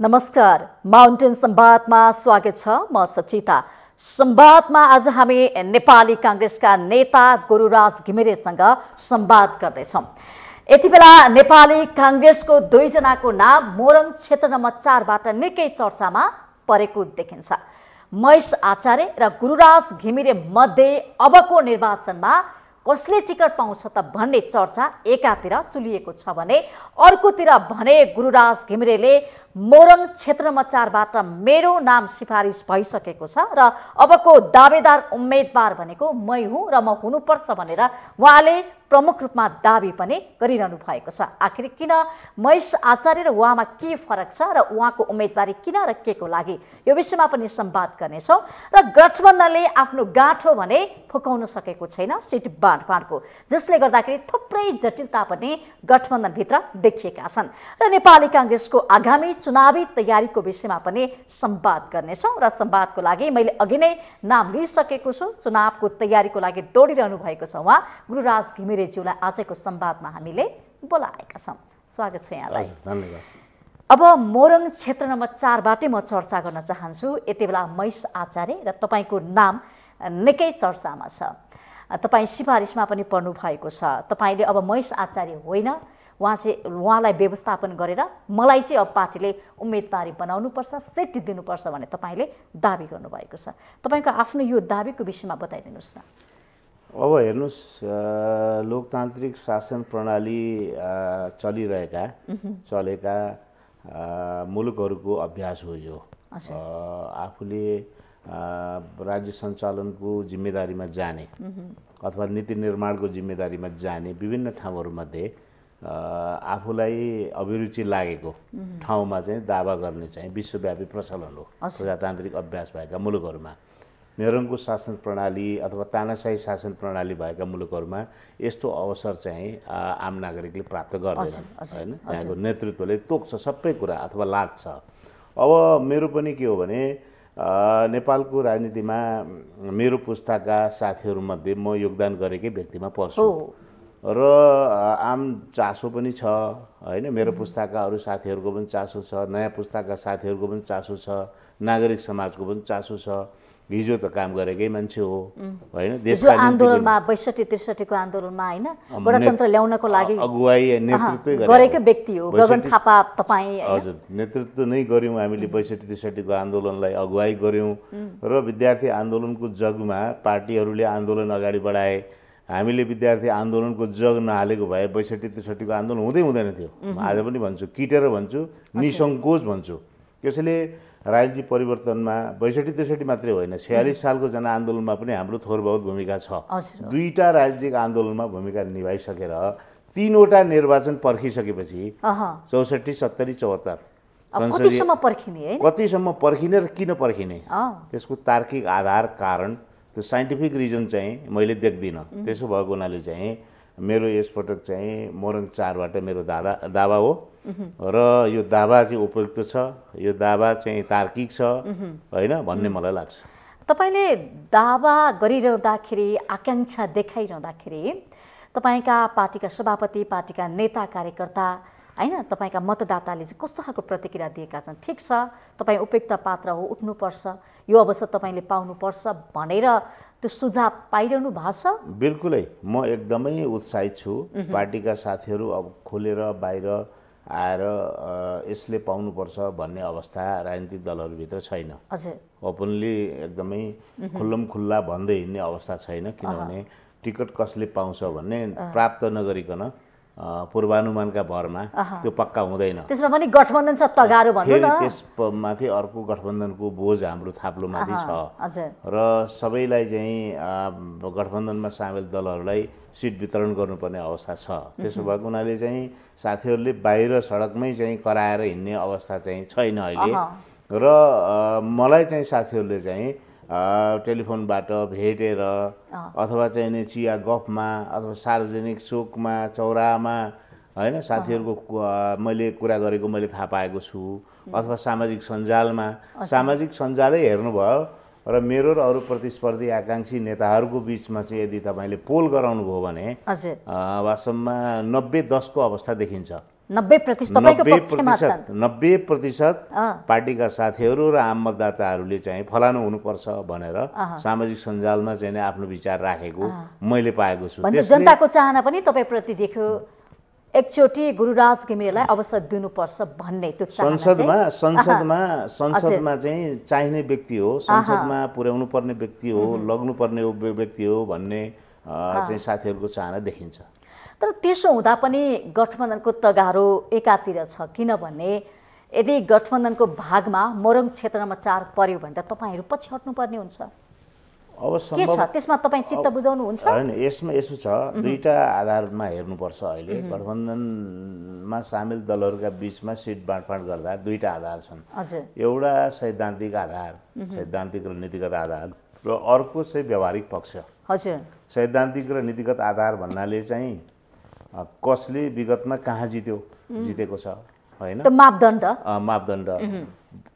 नमस्कार माउन्टेन सम्वादमा स्वागत छ म सचिता सम्वादमा आज हामी नेपाली काङ्ग्रेसका नेता गुरुराज घिमिरेसँग सम्वाद गर्दैछौँ यति बेला नेपाली काङ्ग्रेसको दुईजनाको नाम मोरङ क्षेत्र नम्बर चारबाट निकै चर्चामा परेको देखिन्छ महेश आचार्य र गुरुराज घिमिरे मध्ये अबको निर्वाचनमा कसले टिकट पाउँछ त भन्ने चर्चा एकातिर चुलिएको छ भने अर्कोतिर भने गुरुराज घिमिरेले मोरङ क्षेत्रमा चारबाट मेरो नाम सिफारिस भइसकेको छ र अबको दावेदार उम्मेदवार भनेको मै हुँ र म हुनुपर्छ भनेर उहाँले प्रमुख रूपमा दावी पनि गरिरहनु भएको छ आखिर किन महेश आचार्य र उहाँमा के फरक छ र उहाँको उम्मेदवारी किन र के को लागि यो विषयमा पनि सम्वाद गर्नेछौँ र गठबन्धनले आफ्नो गाँठो भने फुकाउन सकेको छैन सिट बाँडफाँडको जसले गर्दाखेरि थुप्रै जटिलता पनि गठबन्धनभित्र देखिएका छन् र नेपाली काङ्ग्रेसको आगामी चुनावी तयारीको विषयमा पनि सम्वाद गर्नेछौँ र सम्वादको लागि मैले अघि नै नाम लिइसकेको छु चुनावको तयारीको लागि दौडिरहनु भएको छ उहाँ गुरुराज घिमिरेज्यूलाई आजको संवादमा हामीले बोलाएका छौँ स्वागत छ यहाँलाई धन्यवाद अब मोरङ क्षेत्र नम्बर चारबाटै म चर्चा गर्न चाहन्छु यति बेला मैस आचार्य र तपाईँको नाम निकै चर्चामा छ तपाईँ सिफारिसमा पनि पर्नु भएको छ तपाईँले अब महेश आचार्य होइन उहाँ चाहिँ उहाँलाई व्यवस्थापन गरेर मलाई चाहिँ अब पार्टीले उम्मेदवारी बनाउनुपर्छ सेट दिनुपर्छ भने तपाईँले दावी गर्नुभएको छ तपाईँको आफ्नो यो दावीको विषयमा बताइदिनुहोस् न अब हेर्नुहोस् लोकतान्त्रिक शासन प्रणाली चलिरहेका चलेका मुलुकहरूको अभ्यास हो यो आफूले राज्य सञ्चालनको जिम्मेदारीमा जाने अथवा नीति निर्माणको जिम्मेदारीमा जाने विभिन्न ठाउँहरूमध्ये आफूलाई अभिरुचि लागेको ठाउँमा चाहिँ दावा गर्ने चाहिँ विश्वव्यापी प्रचलन हो प्रजातान्त्रिक अभ्यास भएका मुलुकहरूमा निरङ्कुश शासन प्रणाली अथवा तानाशाही शासन प्रणाली भएका मुलुकहरूमा यस्तो अवसर चाहिँ आम नागरिकले प्राप्त गर्दैन होइन यहाँको नेतृत्वले तोक्छ सबै कुरा अथवा लाद्छ अब मेरो पनि के हो भने नेपालको राजनीतिमा मेरो पुस्ताका साथीहरूमध्ये म योगदान गरेकै व्यक्तिमा पर्छु र आम चासो पनि छ होइन मेरो पुस्ताका अरू साथीहरूको पनि चासो छ नयाँ पुस्ताका साथीहरूको पनि चासो छ नागरिक समाजको पनि चासो छ हिजो त काम गरेकै मान्छे हो होइन देशको आन्दोलनमा बैसठी त्रिसठीको आन्दोलनमा होइन गणतन्त्र ल्याउनको लागि अगुवाई नेतृत्व गरेकै व्यक्ति हो गगन थापा तपाईँ हजुर नेतृत्व नै गऱ्यौँ हामीले बैसठी त्रिसठीको आन्दोलनलाई अगुवाई गऱ्यौँ र विद्यार्थी आन्दोलनको जगमा पार्टीहरूले आन्दोलन अगाडि बढाए हामीले विद्यार्थी आन्दोलनको जग नहालेको भए बैसठी त्रिसठीको आन्दोलन हुँदै हुँदैन थियो आज पनि भन्छु किटेर भन्छु निसङ्कोच भन्छु त्यसैले राज्य परिवर्तनमा बैसठी त्रिसठी मात्रै होइन छयालिस सालको जनआन्दोलनमा पनि हाम्रो थोर बहुत भूमिका छ दुईवटा राजनीतिक आन्दोलनमा भूमिका निभाइसकेर तिनवटा निर्वाचन पर्खिसकेपछि चौसठी सत्तरी चौहत्तर कतिसम्म पर्खिने र किन पर्खिने त्यसको तार्किक आधार कारण त्यो साइन्टिफिक रिजन चाहिँ मैले देख्दिनँ त्यसो भएको हुनाले चाहिँ मेरो यसपटक चाहिँ मोरङ चारबाट मेरो दादा दावा हो र यो दावा चाहिँ उपयुक्त छ यो दावा चाहिँ तार्किक छ होइन भन्ने मलाई लाग्छ तपाईँले दावा गरिरहँदाखेरि आकाङ्क्षा देखाइरहँदाखेरि तपाईँका पार्टीका सभापति पार्टीका नेता कार्यकर्ता होइन तपाईँका मतदाताले चाहिँ कस्तो खालको प्रतिक्रिया दिएका छन् ठिक छ तपाईँ उपयुक्त पात्र हो उठ्नुपर्छ यो अवसर तपाईँले पाउनुपर्छ भनेर त्यो सुझाव पाइरहनु भएको छ बिल्कुलै म एकदमै उत्साहित छु पार्टीका साथीहरू अब खोलेर बाहिर आएर यसले पाउनुपर्छ भन्ने अवस्था राजनीतिक दलहरूभित्र छैन हजुर ओपनली एकदमै खुल्लम खुल्ला भन्दै हिँड्ने अवस्था छैन किनभने टिकट कसले पाउँछ भन्ने प्राप्त नगरिकन पूर्वानुमानका भरमा त्यो पक्का हुँदैन त्यसमा पनि गठबन्धन छ तगारो भन्नु त्यसमाथि अर्को गठबन्धनको बोझ हाम्रो थाप्लोमाथि छ र सबैलाई चाहिँ गठबन्धनमा सामेल दलहरूलाई सिट वितरण गर्नुपर्ने अवस्था छ त्यसो भएको हुनाले चाहिँ साथीहरूले बाहिर सडकमै चाहिँ कराएर हिँड्ने अवस्था चाहिँ छैन अहिले र मलाई चाहिँ साथीहरूले चाहिँ टेलिफोनबाट भेटेर अथवा चाहिँ नि चिया गफमा अथवा सार्वजनिक चोकमा चौरामा होइन साथीहरूको मैले कुरा गरेको मैले थाहा पाएको छु अथवा सामाजिक सञ्जालमा सामाजिक सञ्जालै हेर्नुभयो र मेरो र अरू प्रतिस्पर्धी आकाङ्क्षी नेताहरूको बिचमा चाहिँ यदि तपाईँले पोल गराउनुभयो भने वास्तवमा नब्बे दसको अवस्था देखिन्छ नब्बे प्रतिशत पार्टीका साथीहरू र आम मतदाताहरूले चाहिँ फलानु हुनुपर्छ भनेर सामाजिक सञ्जालमा चाहिँ आफ्नो विचार राखेको मैले पाएको छु जनताको चाहना पनि तपाईँप्रति देख्यो एकचोटि गुरुराज घिमिरेलाई अवसर दिनुपर्छ भन्ने त्यो संसदमा संसदमा संसदमा चाहिँ चाहिने व्यक्ति हो संसदमा पुर्याउनु पर्ने व्यक्ति हो लग्नुपर्ने व्यक्ति हो भन्ने चाहिँ साथीहरूको चाहना देखिन्छ तर त्यसो हुँदा पनि गठबन्धनको तगारो एकातिर छ किनभने यदि गठबन्धनको भागमा मोरङ क्षेत्रमा चार पर्यो भने त तपाईँहरू पछि हट्नुपर्ने हुन्छ त्यसमा तपाईँ चित्त बुझाउनुहुन्छ होइन यसमा यसो छ दुईवटा आधारमा हेर्नुपर्छ अहिले गठबन्धनमा सामेल दलहरूका बिचमा सिट बाँडफाँड गर्दा दुईवटा आधार छन् एउटा सैद्धान्तिक आधार सैद्धान्तिक र नीतिगत आधार र अर्को चाहिँ व्यावहारिक पक्ष हजुर सैद्धान्तिक र नीतिगत आधार भन्नाले चाहिँ कसले विगतमा कहाँ जित्यो जितेको छ होइन मापदण्ड मापदण्ड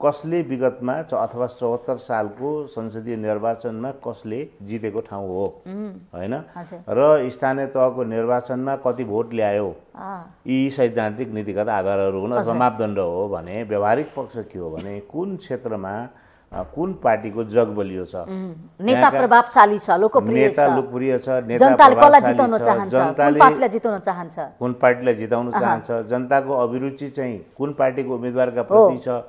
कसले विगतमा अथवा चौहत्तर सालको संसदीय निर्वाचनमा कसले जितेको ठाउँ हो होइन र स्थानीय तहको निर्वाचनमा कति भोट ल्यायो यी सैद्धान्तिक नीतिगत आधारहरू हुन् अथवा मापदण्ड हो भने व्यावहारिक पक्ष के हो भने कुन क्षेत्रमा कुन पार्टीको जग बलियो छ नेता प्रभावशाली छ लोकप्रिय नेता लोकप्रिय छ कुन पार्टीलाई जिताउन चाहन्छ जनताको अभिरुचि चाहिँ कुन पार्टीको उम्मेद्वारका प्रति छ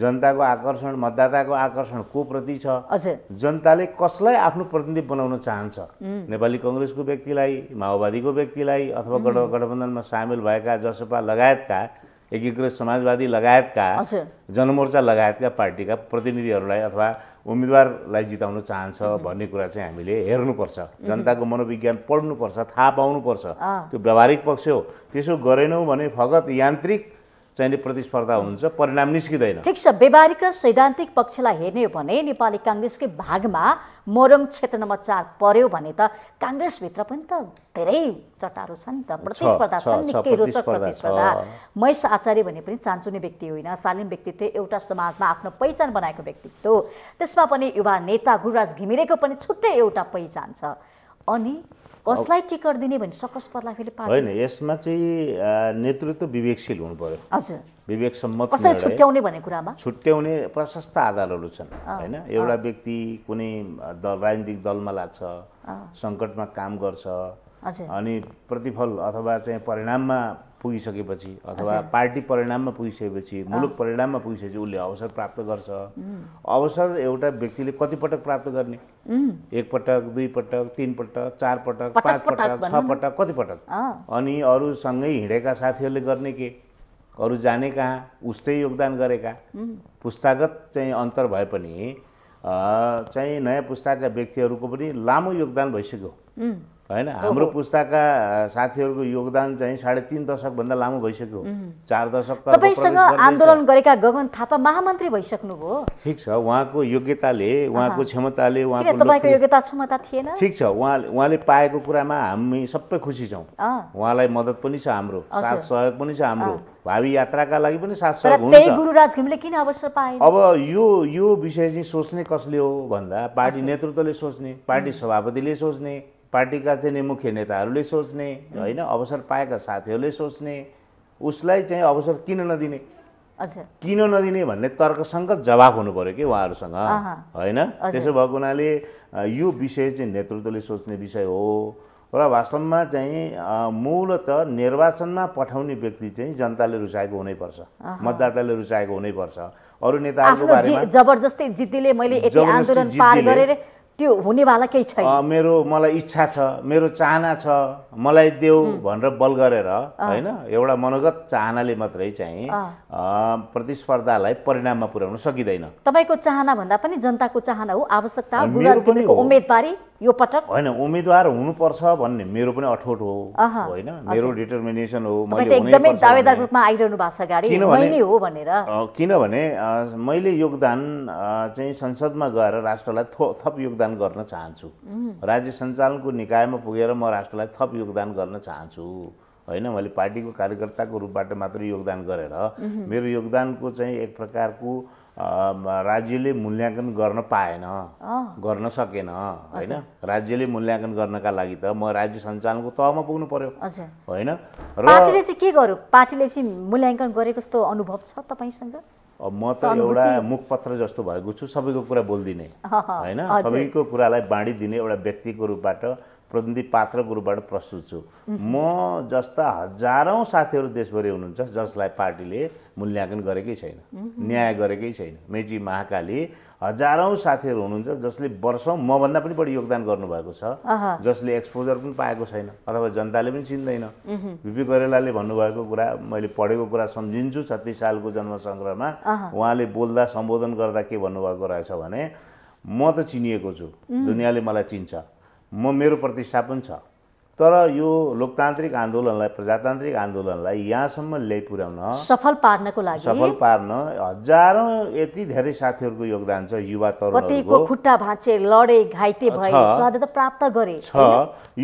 जनताको आकर्षण मतदाताको आकर्षण को प्रति छ जनताले कसलाई आफ्नो प्रतिनिधि बनाउन चाहन्छ नेपाली कङ्ग्रेसको व्यक्तिलाई माओवादीको व्यक्तिलाई अथवा गठबन्धनमा सामेल भएका जसपा लगायतका एकीकृत समाजवादी लगायतका जनमोर्चा लगायतका पार्टीका प्रतिनिधिहरूलाई अथवा उम्मेदवारलाई जिताउन चाहन्छ भन्ने कुरा चाहिँ हामीले हेर्नुपर्छ जनताको मनोविज्ञान पढ्नुपर्छ थाहा पाउनुपर्छ त्यो व्यावहारिक पक्ष हो त्यसो गरेनौँ भने फगत यान्त्रिक चाहिँ प्रतिस्पर्धा हुन्छ परिणाम निस्किँदैन ठिक छ व्यावहारिक र सैद्धान्तिक पक्षलाई हेर्ने हो भने नेपाली काङ्ग्रेसकै भागमा मोरङ क्षेत्र नम्बर चार पर्यो भने त काङ्ग्रेसभित्र पनि त धेरै चटारो छ नि त प्रतिस्पर्धा छन् निकै रोचक प्रतिस्पर्धा महेश आचार्य भने पनि चान्चुने व्यक्ति होइन शालिन व्यक्तित्व एउटा समाजमा आफ्नो पहिचान बनाएको व्यक्तित्व त्यसमा पनि युवा नेता गुरुराज घिमिरेको पनि छुट्टै एउटा पहिचान छ अनि कसलाई टिकट दिने भने सकस पर्ला फेरि होइन यसमा चाहिँ नेतृत्व विवेकशील हुनु पर्यो विवेक विवेकसम्म कसरी छुट्याउने भन्ने कुरामा छुट्याउने प्रशस्त आधारहरू छन् होइन एउटा व्यक्ति कुनै दल राजनीतिक दलमा लाग्छ सङ्कटमा काम गर्छ अनि प्रतिफल अथवा चाहिँ परिणाममा पुगिसकेपछि अथवा पार्टी परिणाममा पुगिसकेपछि मुलुक परिणाममा पुगिसकेपछि उसले अवसर प्राप्त गर्छ अवसर एउटा व्यक्तिले कतिपटक प्राप्त गर्ने एकपटक दुई पटक तिन पटक चार पटक पाँच पटक छ पटक कतिपटक अनि अरूसँगै हिँडेका साथीहरूले गर्ने के अरू जाने कहाँ उस्तै योगदान गरेका पुस्तागत चाहिँ अन्तर भए पनि चाहिँ नयाँ पुस्ताका व्यक्तिहरूको पनि लामो योगदान भइसक्यो होइन हाम्रो पुस्ताका साथीहरूको योगदान चाहिँ साढे तिन दशकभन्दा लामो भइसक्यो चार दशक तपाईँसँग आन्दोलन गरेका गगन थापा महामन्त्री भइसक्नुभयो ठिक छ उहाँको योग्यताले उहाँको क्षमताले उहाँको तपाईँको योग्यता क्षमता थिएन ठिक छ उहाँ उहाँले पाएको कुरामा हामी सबै खुसी छौँ उहाँलाई मद्दत पनि छ हाम्रो साथ सहयोग पनि छ हाम्रो भावी यात्राका लागि पनि साथ सहयोग हुन्छ गुरुराज घिमले किन अवसर पाए अब यो यो विषय चाहिँ सोच्ने कसले हो भन्दा पार्टी नेतृत्वले सोच्ने पार्टी सभापतिले सोच्ने पार्टीका चाहिँ मुख्य नेताहरूले सोच्ने होइन अवसर पाएका साथीहरूले सोच्ने उसलाई चाहिँ अवसर किन नदिने किन नदिने भन्ने तर्कसङ्गत जवाफ हुनु पऱ्यो कि उहाँहरूसँग होइन त्यसो भएको हुनाले यो विषय चाहिँ नेतृत्वले सोच्ने विषय हो र वास्तवमा चाहिँ मूलत निर्वाचनमा पठाउने व्यक्ति चाहिँ जनताले रुचाएको हुनैपर्छ मतदाताले रुचाएको हुनैपर्छ अरू नेताहरूको बारेमा जबरजस्ती जिद्दीले मैले आन्दोलन पार गरेर त्यो हुनेवाला केही छैन मेरो मलाई इच्छा छ मेरो चाहना छ मलाई देऊ भनेर बल गरेर होइन एउटा मनोगत चाहनाले मात्रै चाहिँ प्रतिस्पर्धालाई परिणाममा पुर्याउन सकिँदैन तपाईँको चाहना भन्दा पनि जनताको चाहना हो आवश्यकता उम्मेदवारी यो पटक होइन उम्मेद्वार हुनुपर्छ भन्ने मेरो पनि अठोट हो होइन मेरो डिटर्मिनेसन हो एकदमै दावेदार रूपमा आइरहनु भएको छ मैले हो भनेर किनभने मैले योगदान चाहिँ संसदमा गएर राष्ट्रलाई थप योगदान गर्न चाहन्छु राज्य सञ्चालनको निकायमा पुगेर म राष्ट्रलाई थप योगदान गर्न चाहन्छु होइन मैले पार्टीको कार्यकर्ताको रूपबाट मात्र योगदान गरेर मेरो योगदानको चाहिँ एक प्रकारको राज्यले मूल्याङ्कन गर्न पाएन गर्न सकेन होइन राज्यले मूल्याङ्कन गर्नका लागि त म राज्य सञ्चालनको तहमा पुग्नु पर्यो होइन र पार्टीले चाहिँ के गर्यो पार्टीले चाहिँ मूल्याङ्कन गरेको जस्तो अनुभव छ तपाईँसँग म त एउटा मुखपत्र जस्तो भएको छु सबैको कुरा बोलिदिने होइन सबैको कुरालाई बाँडिदिने एउटा व्यक्तिको रूपबाट प्रतिनिधि पात्र गुरुबाट प्रस्तुत छु म जस्ता हजारौँ साथीहरू देशभरि हुनुहुन्छ जसलाई पार्टीले मूल्याङ्कन गरेकै छैन न्याय गरेकै छैन मेची महाकाली हजारौँ साथीहरू हुनुहुन्छ जसले वर्षौँ मभन्दा पनि बढी योगदान गर्नुभएको छ जसले एक्सपोजर पनि पाएको छैन अथवा जनताले पनि चिन्दैन बिपी कोइरालाले भन्नुभएको कुरा मैले पढेको कुरा सम्झिन्छु छत्तिस सालको जन्म उहाँले बोल्दा सम्बोधन गर्दा के भन्नुभएको रहेछ भने म त चिनिएको छु दुनियाँले मलाई चिन्छ म मेरो प्रतिष्ठा पनि छ तर यो लोकतान्त्रिक आन्दोलनलाई प्रजातान्त्रिक आन्दोलनलाई यहाँसम्म ल्याइपुर्याउन सफल पार्नको लागि सफल पार्न हजारौँ यति धेरै साथीहरूको योगदान छ युवा तरुणहरूको खुट्टा भाँचे लडे घाइते भए प्राप्त गरे छ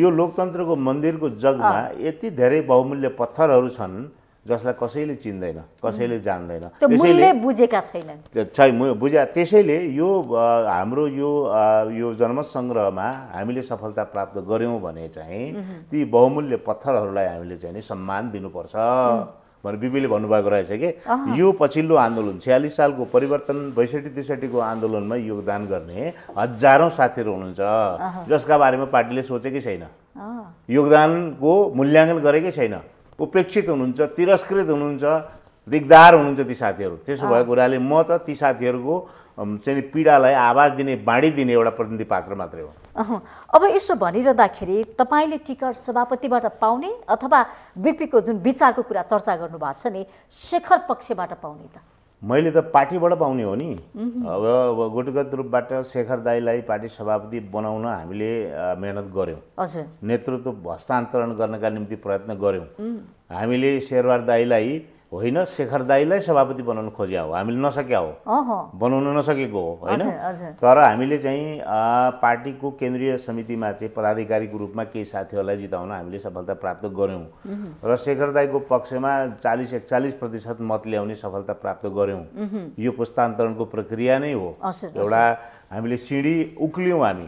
यो लोकतन्त्रको मन्दिरको जगमा यति धेरै बहुमूल्य पत्थरहरू छन् जसलाई कसैले चिन्दैन कसैले जान्दैन बुझेका छैन बुझे त्यसैले यो हाम्रो यो यो सङ्ग्रहमा हामीले सफलता प्राप्त गऱ्यौँ भने चाहिँ ती बहुमूल्य पत्थरहरूलाई हामीले चाहिँ सम्मान दिनुपर्छ भनेर बिबीले भन्नुभएको रहेछ कि यो पछिल्लो आन्दोलन छ्यालिस सालको परिवर्तन बैसठी त्रिसठीको आन्दोलनमा योगदान गर्ने हजारौँ साथीहरू हुनुहुन्छ जसका बारेमा पार्टीले सोचेकै छैन योगदानको मूल्याङ्कन गरेकै छैन उपेक्षित हुनुहुन्छ तिरस्कृत हुनुहुन्छ दिगदार हुनुहुन्छ ती साथीहरू त्यसो भएको हुनाले म त ती साथीहरूको चाहिँ पीडालाई आवाज दिने बाँडी दिने एउटा प्रतिनिधि पात्र मात्रै हो अब यसो भनिरहँदाखेरि तपाईँले टिकट सभापतिबाट पाउने अथवा बिपीको जुन विचारको कुरा चर्चा गर्नुभएको छ नि शेखर पक्षबाट पाउने त मैले त पार्टीबाट पाउने हो नि अब गुटगत रूपबाट शेखर दाईलाई पार्टी सभापति बनाउन हामीले मेहनत गऱ्यौँ नेतृत्व हस्तान्तरण गर्नका निम्ति प्रयत्न गऱ्यौँ हामीले शेरवार दाईलाई होइन शेखर दाईलाई सभापति बनाउन खोज्या हो हामीले नसक्या हो बनाउन नसकेको हो होइन तर हामीले चाहिँ पार्टीको केन्द्रीय समितिमा चाहिँ पदाधिकारीको रूपमा केही साथीहरूलाई जिताउन हामीले सफलता प्राप्त गऱ्यौँ र शेखर दाईको पक्षमा चालिस एकचालिस प्रतिशत मत ल्याउने सफलता प्राप्त गऱ्यौँ यो पुस्तान्तरणको प्रक्रिया नै हो एउटा हामीले सिँढी उक्ल्यौँ हामी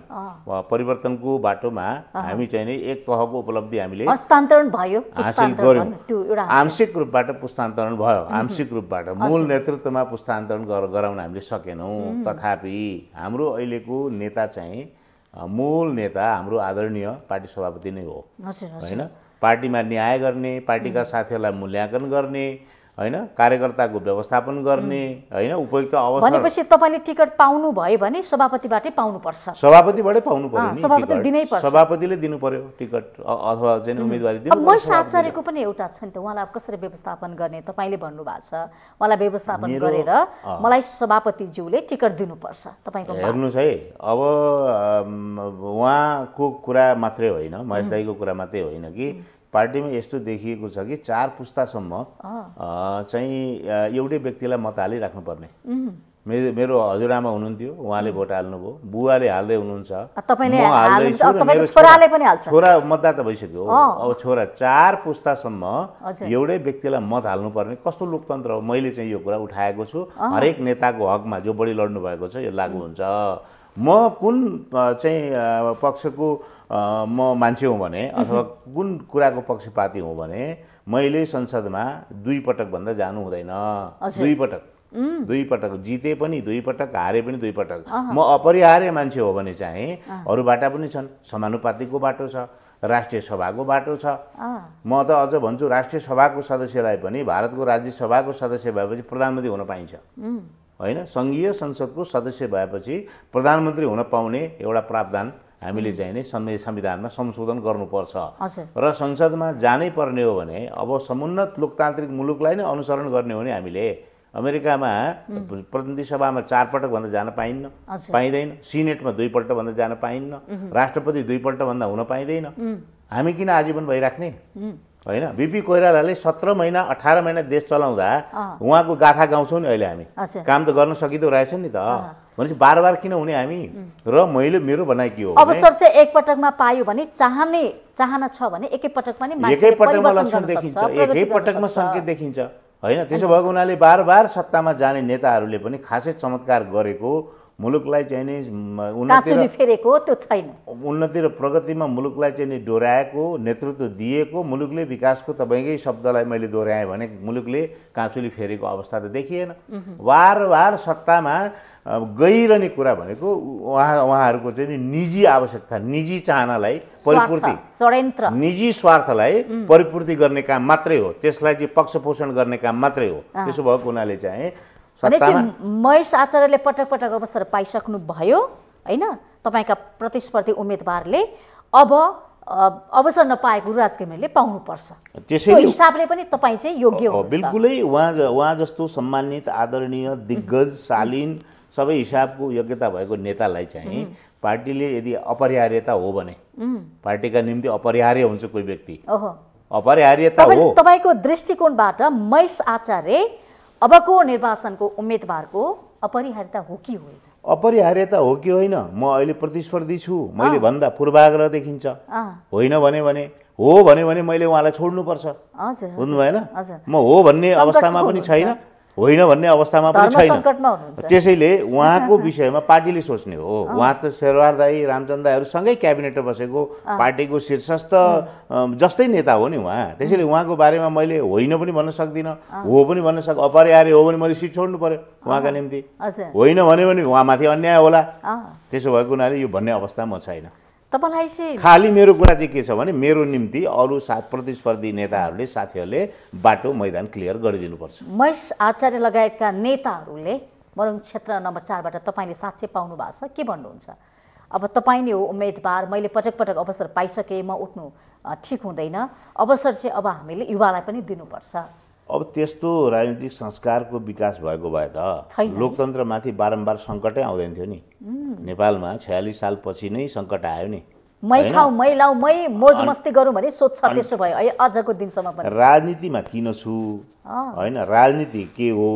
परिवर्तनको बाटोमा हामी चाहिँ नि एक तहको उपलब्धि हामीले हस्तान्तरण भयो हासिल गर्यौँ आंशिक रूपबाट पुस्तान्तरण भयो आंशिक रूपबाट मूल नेतृत्वमा पुस्तान्तरण गराउन हामीले सकेनौँ तथापि हाम्रो अहिलेको नेता चाहिँ मूल नेता हाम्रो आदरणीय पार्टी सभापति नै होइन पार्टीमा न्याय गर्ने पार्टीका साथीहरूलाई मूल्याङ्कन गर्ने होइन कार्यकर्ताको व्यवस्थापन गर्ने होइन उपयुक्त अवस्था भनेपछि तपाईँले टिकट पाउनु भयो भने सभापतिबाटै पाउनुपर्छ सभापतिबाटै पाउनु पर्यो सभापतिले दिनु पर्यो टिकट अथवा चाहिँ उम्मेदवारी दिनु म साचार्यको पनि एउटा छ नि त उहाँलाई कसरी व्यवस्थापन गर्ने तपाईँले भन्नुभएको छ उहाँलाई व्यवस्थापन गरेर मलाई सभापतिज्यूले टिकट दिनुपर्छ तपाईँको हेर्नुहोस् है अब उहाँको कुरा मात्रै होइन महेश दाईको कुरा मात्रै होइन कि पार्टीमा यस्तो देखिएको छ कि चार पुस्तासम्म चाहिँ एउटै व्यक्तिलाई मत हालिराख्नुपर्ने मेरो मेरो हजुरआमा हुनुहुन्थ्यो उहाँले भोट हाल्नुभयो बुवाले हाल्दै हुनुहुन्छ छोरा मतदाता भइसक्यो अब छोरा चार पुस्तासम्म एउटै व्यक्तिलाई मत हाल्नुपर्ने कस्तो लोकतन्त्र हो मैले चाहिँ यो कुरा उठाएको छु हरेक नेताको हकमा जो बढी लड्नु भएको छ यो लागू हुन्छ म कुन चाहिँ पक्षको म मान्छे हुँ भने अथवा कुन कुराको पक्षपाती हुँ भने मैले संसदमा दुई पटक भन्दा जानु हुँदैन दुई पटक दुई पटक जिते पनि दुई पटक हारे पनि दुई पटक म अपरिहार्य मान्छे हो भने चाहिँ अरू बाटा पनि छन् समानुपातिको बाटो छ राष्ट्रिय सभाको बाटो छ म त अझ भन्छु राष्ट्रिय सभाको सदस्यलाई पनि भारतको राज्यसभाको सदस्य भएपछि प्रधानमन्त्री हुन पाइन्छ होइन सङ्घीय संसदको सदस्य भएपछि प्रधानमन्त्री हुन पाउने एउटा प्रावधान हामीले चाहिँ नै संविधानमा संशोधन गर्नुपर्छ र संसदमा जानै पर्ने हो भने अब समुन्नत लोकतान्त्रिक मुलुकलाई नै अनुसरण गर्ने हो नि हामीले अमेरिकामा प्रतिनिधि सभामा चारपटक भन्दा जान पाइन्न पाइँदैन सिनेटमा दुईपल्ट भन्दा जान पाइन्न राष्ट्रपति दुईपल्ट भन्दा हुन पाइँदैन हामी किन आजीवन भइराख्ने होइन बिपी कोइरालाले सत्र महिना अठार महिना देश चलाउँदा उहाँको गाथा गाउँछौँ नि अहिले हामी काम त गर्न सकिँदो रहेछ नि त भनेपछि बार बार किन हुने हामी र मैले मेरो भनाइ के हो अवसर चाहिँ एकपटकमा पायो भने चाहने चाहना छ भने एकैपटकमा नि एकैपटकमा लक्षण देखिन्छ एकैपटकमा सङ्केत देखिन्छ होइन त्यसो भएको हुनाले बार बार सत्तामा जाने नेताहरूले पनि खासै चमत्कार गरेको मुलुकलाई चाहिँ नि उन्नति फेरेको त्यो छैन उन्नति र प्रगतिमा मुलुकलाई चाहिँ नि डोर्याएको नेतृत्व दिएको मुलुकले विकासको तपाईँकै शब्दलाई मैले दोहोऱ्याएँ भने मुलुकले काँचुली फेरेको अवस्था त देखिएन वार वार सत्तामा गइरहने कुरा भनेको उहाँ उहाँहरूको चाहिँ निजी आवश्यकता निजी चाहनालाई परिपूर्ति षड्यन्त्र निजी स्वार्थलाई परिपूर्ति गर्ने काम मात्रै हो त्यसलाई चाहिँ पक्षपोषण गर्ने काम मात्रै हो त्यसो भएको हुनाले चाहिँ महेश आचार्यले पटक पटक अवसर पाइसक्नु भयो होइन तपाईँका प्रतिस्पर्धी उम्मेदवारले अब अवसर नपाएको गुरुराज घिमिरेले पाउनुपर्छ त्यसै हिसाबले पनि तपाईँ चाहिँ योग्य हो बिल्कुलै उहाँ उहाँ जस्तो सम्मानित आदरणीय दिग्गज शालीन सबै हिसाबको योग्यता भएको नेतालाई चाहिँ पार्टीले यदि अपरिहार्यता हो भने पार्टीका निम्ति अपरिहार्य हुन्छ कोही व्यक्ति अपरिहार्यता हो तपाईँको दृष्टिकोणबाट महेश आचार्य अबको निर्वाचनको उम्मेदवारको अपरिहार्यता हो कि होइन अपरिहार्यता हो कि होइन म अहिले प्रतिस्पर्धी छु मैले भन्दा पूर्वाग्रह देखिन्छ होइन भने भने हो भने भने मैले उहाँलाई छोड्नुपर्छ हुनु भएन म हो भन्ने अवस्थामा पनि छैन होइन भन्ने अवस्थामा पनि छैन त्यसैले उहाँको विषयमा पार्टीले सोच्ने हो उहाँ त शेरवार दाई सँगै क्याबिनेटमा बसेको पार्टीको शीर्षस्थ जस्तै नेता हो नि उहाँ त्यसैले उहाँको बारेमा मैले होइन पनि भन्न सक्दिनँ हो पनि भन्न सक अपरिहार्य हो भने मैले सिट छोड्नु पऱ्यो उहाँका निम्ति होइन भने पनि उहाँमाथि अन्याय होला त्यसो भएको हुनाले यो भन्ने अवस्था म छैन तपाईँलाई चाहिँ खालि मेरो कुरा चाहिँ के छ भने मेरो निम्ति अरू सा प्रतिस्पर्धी नेताहरूले साथीहरूले बाटो मैदान क्लियर गरिदिनुपर्छ महेश आचार्य लगायतका नेताहरूले मरुङ क्षेत्र नम्बर चारबाट तपाईँले साक्षी पाउनु भएको छ के भन्नुहुन्छ अब तपाईँ नै हो उम्मेदवार मैले पटक पटक अवसर पाइसकेँ म उठ्नु ठिक हुँदैन अवसर चाहिँ अब हामीले युवालाई पनि दिनुपर्छ अब त्यस्तो राजनीतिक संस्कारको विकास भएको भए त लोकतन्त्रमाथि बारम्बार सङ्कटै आउँदैन थियो नि नेपालमा छयालिस साल पछि नै सङ्कट आयो नि मै खाऊ मै लाऊ मै मौज मस्ती गरौँ भने सोध्छ त्यसो भयो आजको दिनसम्म पनि राजनीतिमा किन छु होइन राजनीति के हो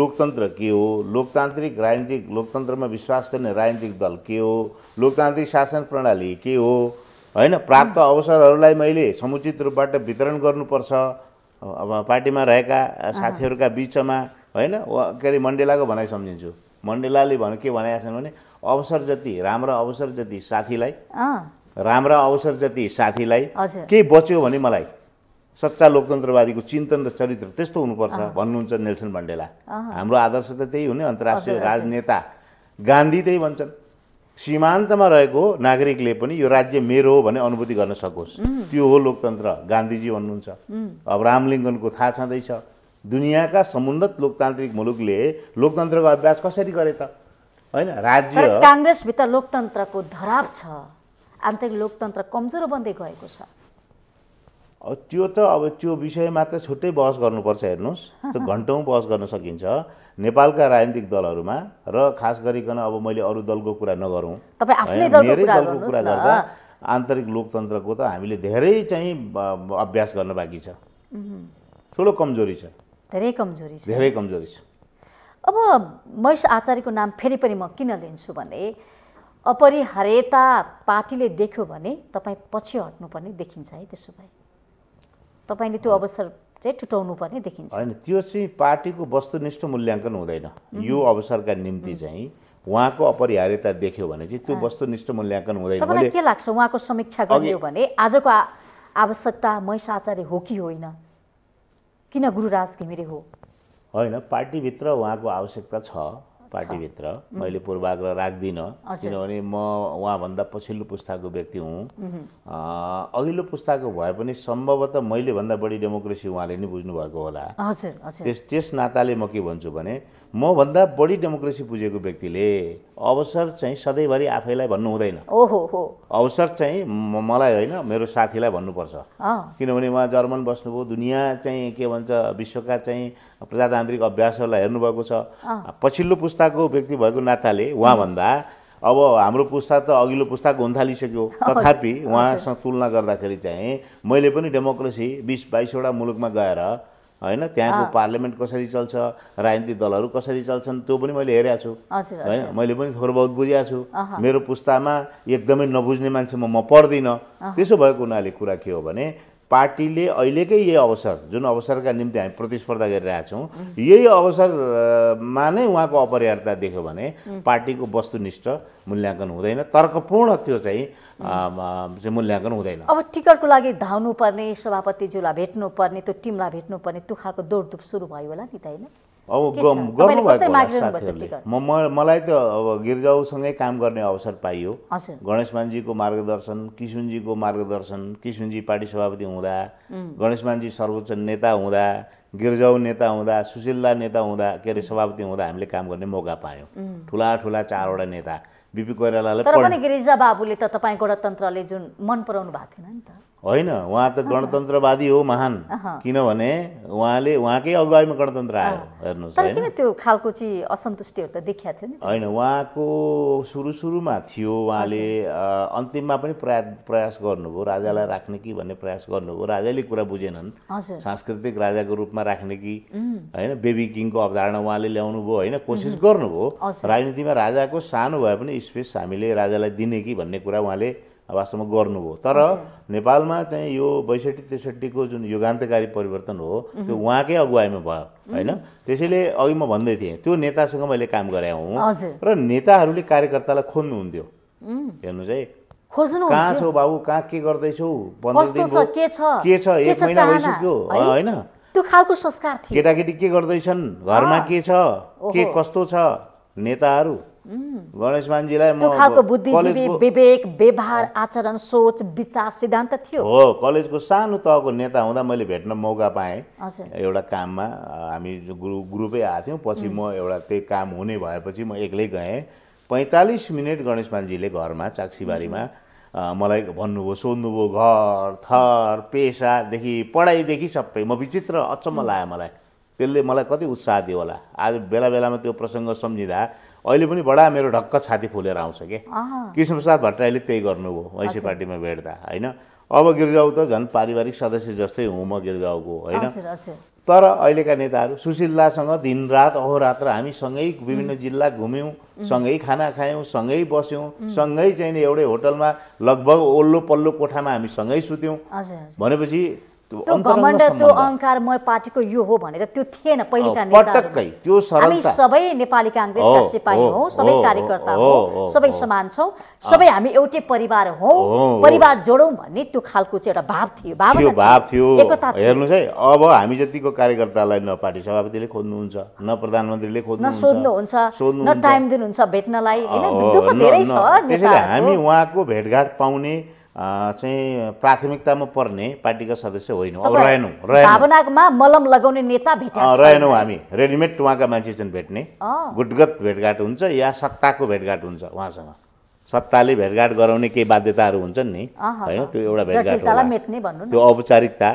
लोकतन्त्र के हो लोकतान्त्रिक राजनीतिक लोकतन्त्रमा विश्वास गर्ने राजनीतिक दल के हो लोकतान्त्रिक शासन प्रणाली के हो होइन प्राप्त अवसरहरूलाई मैले समुचित रूपबाट वितरण गर्नुपर्छ अब पार्टीमा रहेका साथीहरूका बिचमा होइन के अरे मण्डेलाको भनाइ सम्झिन्छु मण्डेलाले भने के भनेका छन् भने अवसर जति राम्रा अवसर जति साथीलाई राम्रा अवसर जति साथीलाई केही बच्यो भने मलाई सच्चा लोकतन्त्रवादीको चिन्तन र चरित्र त्यस्तो हुनुपर्छ भन्नुहुन्छ नेल्सन मण्डेला हाम्रो आदर्श त त्यही हुने अन्तर्राष्ट्रिय राजनेता गान्धी त्यही भन्छन् सीमान्तमा रहेको नागरिकले पनि यो राज्य मेरो हो भने अनुभूति गर्न सकोस् त्यो हो लोकतन्त्र गान्धीजी भन्नुहुन्छ अब रामलिङ्गनको थाहा छँदैछ दुनियाँका समुन्नत लोकतान्त्रिक मुलुकले लोकतन्त्रको अभ्यास कसरी गरे त होइन राज्य काङ्ग्रेसभित्र लोकतन्त्रको धराप छ आन्तरिक लोकतन्त्र कमजोर बन्दै गएको छ अब त्यो त अब त्यो विषयमा त छुट्टै बहस गर्नुपर्छ हेर्नुहोस् त्यो घन्टौँ बहस गर्न सकिन्छ नेपालका राजनीतिक दलहरूमा र खास गरिकन अब मैले अरू दलको कुरा नगरौँ मेरै दलको कुरा गर्दा आन्तरिक लोकतन्त्रको त हामीले धेरै चाहिँ अभ्यास गर्न बाँकी छ ठुलो कमजोरी छ धेरै कमजोरी छ धेरै कमजोरी छ अब महेश आचार्यको नाम फेरि पनि म किन लिन्छु भने अपरिहार्यता पार्टीले देख्यो भने तपाईँ पछि हट्नुपर्ने देखिन्छ है त्यसो भए तपाईँले त्यो अवसर चाहिँ टुटाउनु पर्ने देखिन्छ होइन त्यो चाहिँ पार्टीको वस्तुनिष्ठ मूल्याङ्कन हुँदैन यो अवसरका निम्ति चाहिँ उहाँको अपरिहार्यता देख्यो भने चाहिँ त्यो वस्तुनिष्ठ मूल्याङ्कन हुँदैन के लाग्छ उहाँको समीक्षा गरियो भने आजको आवश्यकता महेश आचार्य हो कि होइन किन गुरुराज घिमिरे हो होइन पार्टीभित्र उहाँको आवश्यकता छ पार्टीभित्र मैले पूर्वाग्रह राख्दिनँ किनभने म उहाँभन्दा पछिल्लो पुस्ताको व्यक्ति हुँ अघिल्लो पुस्ताको भए पनि सम्भवतः मैले भन्दा बढी डेमोक्रेसी उहाँले नै बुझ्नुभएको होला त्यस त्यस नाताले म के भन्छु भने मभन्दा बढी डेमोक्रेसी बुझेको व्यक्तिले अवसर चाहिँ सधैँभरि आफैलाई भन्नु हुँदैन ओहो हो अवसर चाहिँ मलाई होइन मेरो साथीलाई भन्नुपर्छ किनभने उहाँ जर्मन बस्नुभयो दुनियाँ चाहिँ के भन्छ विश्वका चाहिँ प्रजातान्त्रिक अभ्यासहरूलाई हेर्नुभएको छ पछिल्लो पुस्ताको व्यक्ति भएको नाताले उहाँभन्दा अब हाम्रो पुस्ता त अघिल्लो पुस्ताको हुन थालिसक्यो तथापि उहाँसँग तुलना गर्दाखेरि चाहिँ मैले पनि डेमोक्रेसी बिस बाइसवटा मुलुकमा गएर होइन त्यहाँको पार्लियामेन्ट कसरी चल्छ राजनीतिक दलहरू कसरी चल्छन् त्यो पनि मैले हेरेको छु होइन मैले पनि थोरै बहुत बुझेको छु मेरो पुस्तामा एकदमै नबुझ्ने मान्छे म म पर्दिनँ त्यसो भएको हुनाले कुरा के हो भने पार्टीले अहिलेकै यही अवसर जुन अवसरका निम्ति हामी प्रतिस्पर्धा गरिरहेछौँ यही अवसरमा नै उहाँको अपरिहार्यता देख्यो भने पार्टीको वस्तुनिष्ठ मूल्याङ्कन हुँदैन तर्कपूर्ण त्यो चाहिँ मूल्याङ्कन हुँदैन अब टिकटको लागि धाउनुपर्ने सभापतिज्यूलाई भेट्नुपर्ने त्यो टिमलाई भेट्नुपर्ने त्यो खालको दौडधुप सुरु भयो होला नि त होइन अब गर्नुभएको म मलाई त अब गिर्जाउसँगै काम गर्ने अवसर पाइयो गणेशमानजीको मार्गदर्शन किसुनजीको मार्गदर्शन किसुनजी पार्टी सभापति हुँदा गणेशमानजी सर्वोच्च नेता हुँदा गिर्जाउ नेता हुँदा सुशीलदा नेता हुँदा के अरे सभापति हुँदा हामीले काम गर्ने मौका पायौँ ठुला ठुला चारवटा नेता बिपी कोइरालालाई गिरिजा बाबुले त तपाईँको गणतन्त्रले जुन मन पराउनु भएको थिएन नि त होइन उहाँ त गणतन्त्रवादी हो महान किनभने उहाँले उहाँकै अगुवाईमा गणतन्त्र आयो हेर्नुहोस् होइन त्यो खालको चाहिँ असन्तुष्टिहरू त देखिया थियो नि होइन उहाँको सुरु सुरुमा थियो उहाँले अन्तिममा पनि प्रया प्रयास गर्नुभयो राजालाई राख्ने कि भन्ने प्रयास गर्नुभयो राजाले कुरा बुझेनन् सांस्कृतिक राजाको रूपमा राख्ने कि होइन बेबी किङको अवधारणा उहाँले ल्याउनु भयो होइन कोसिस गर्नुभयो राजनीतिमा राजाको सानो भए पनि स्पेस हामीले राजालाई दिने कि भन्ने कुरा उहाँले वास्तवमा गर्नुभयो तर नेपालमा चाहिँ यो बैसठी त्रिसठीको जुन युगान्तकारी परिवर्तन हो त्यो उहाँकै अगुवाईमा भयो होइन त्यसैले अघि म भन्दै थिएँ त्यो नेतासँग मैले काम गरे हुँ र नेताहरूले कार्यकर्तालाई खोज्नुहुन्थ्यो हेर्नुहोस् है खोज्नु कहाँ छौ बाबु कहाँ के गर्दैछौ के छ एक महिना भइसक्यो होइन त्यो खालको संस्कार थियो केटाकेटी के गर्दैछन् घरमा के छ के कस्तो छ नेताहरू गणेशमानजीलाई त्यो खालको बुद्धिजीवी विवेक व्यवहार आचरण सोच विचार सिद्धान्त थियो हो कलेजको सानो तहको नेता हुँदा मैले भेट्न मौका पाएँ एउटा काममा हामी ग्रु ग्रुपै आएको थियौँ पछि म एउटा त्यही काम हुने भएपछि म एक्लै गएँ पैँतालिस मिनट गणेश मान्जीले घरमा चाक्सीबारीमा मलाई भन्नुभयो सोध्नुभयो घर थर पेसादेखि पढाइदेखि सबै म विचित्र अचम्म लाग्यो मलाई त्यसले मलाई कति उत्साह दियो होला आज बेला बेलामा त्यो प्रसङ्ग सम्झिँदा अहिले पनि बडा मेरो ढक्क छाती फुलेर आउँछ कि कृष्णप्रसाद भट्टराईले त्यही गर्नुभयो वैसी पार्टीमा भेट्दा होइन अब गिर्जाउ त झन् पारिवारिक सदस्य जस्तै हुँ म गिर्जाउको होइन तर अहिलेका नेताहरू सुशीलतासँग दिनरात अहोरात्र हामी सँगै विभिन्न जिल्ला घुम्यौँ सँगै खाना खायौँ सँगै बस्यौँ सँगै चाहिँ एउटै होटलमा लगभग ओल्लो पल्लो कोठामा हामी सँगै सुत्यौँ भनेपछि घमण्ड त्यो म पार्टीको यो हो भनेर त्यो थिएन पहिलेका नेताकै त्यो हामी सबै नेपाली काङ्ग्रेसका सिपाही हौ सबै कार्यकर्ता हौ सबै समान छौँ सबै हामी एउटै परिवार हौ परिवार जोडौँ भन्ने त्यो खालको चाहिँ एउटा भाव थियो भाव भाव थियो हेर्नुहोस् है अब हामी जतिको कार्यकर्तालाई न पार्टी सभापतिले खोज्नुहुन्छ न प्रधानमन्त्रीले खोज्नु न सोध्नुहुन्छ न टाइम दिनुहुन्छ भेट्नलाई होइन दुःख धेरै छ त्यसैले हामी उहाँको भेटघाट पाउने चाहिँ प्राथमिकतामा पर्ने पार्टीका सदस्य होइनौँ अब रहेनौँ भावनामा मलम लगाउने नेता भेट रहेनौँ हामी रेडिमेड उहाँका मान्छे चाहिँ भेट्ने गुटगत भेटघाट हुन्छ या सत्ताको भेटघाट हुन्छ उहाँसँग सत्ताले भेटघाट गराउने केही बाध्यताहरू हुन्छन् नि होइन त्यो एउटा भेटघाट त्यो औपचारिकता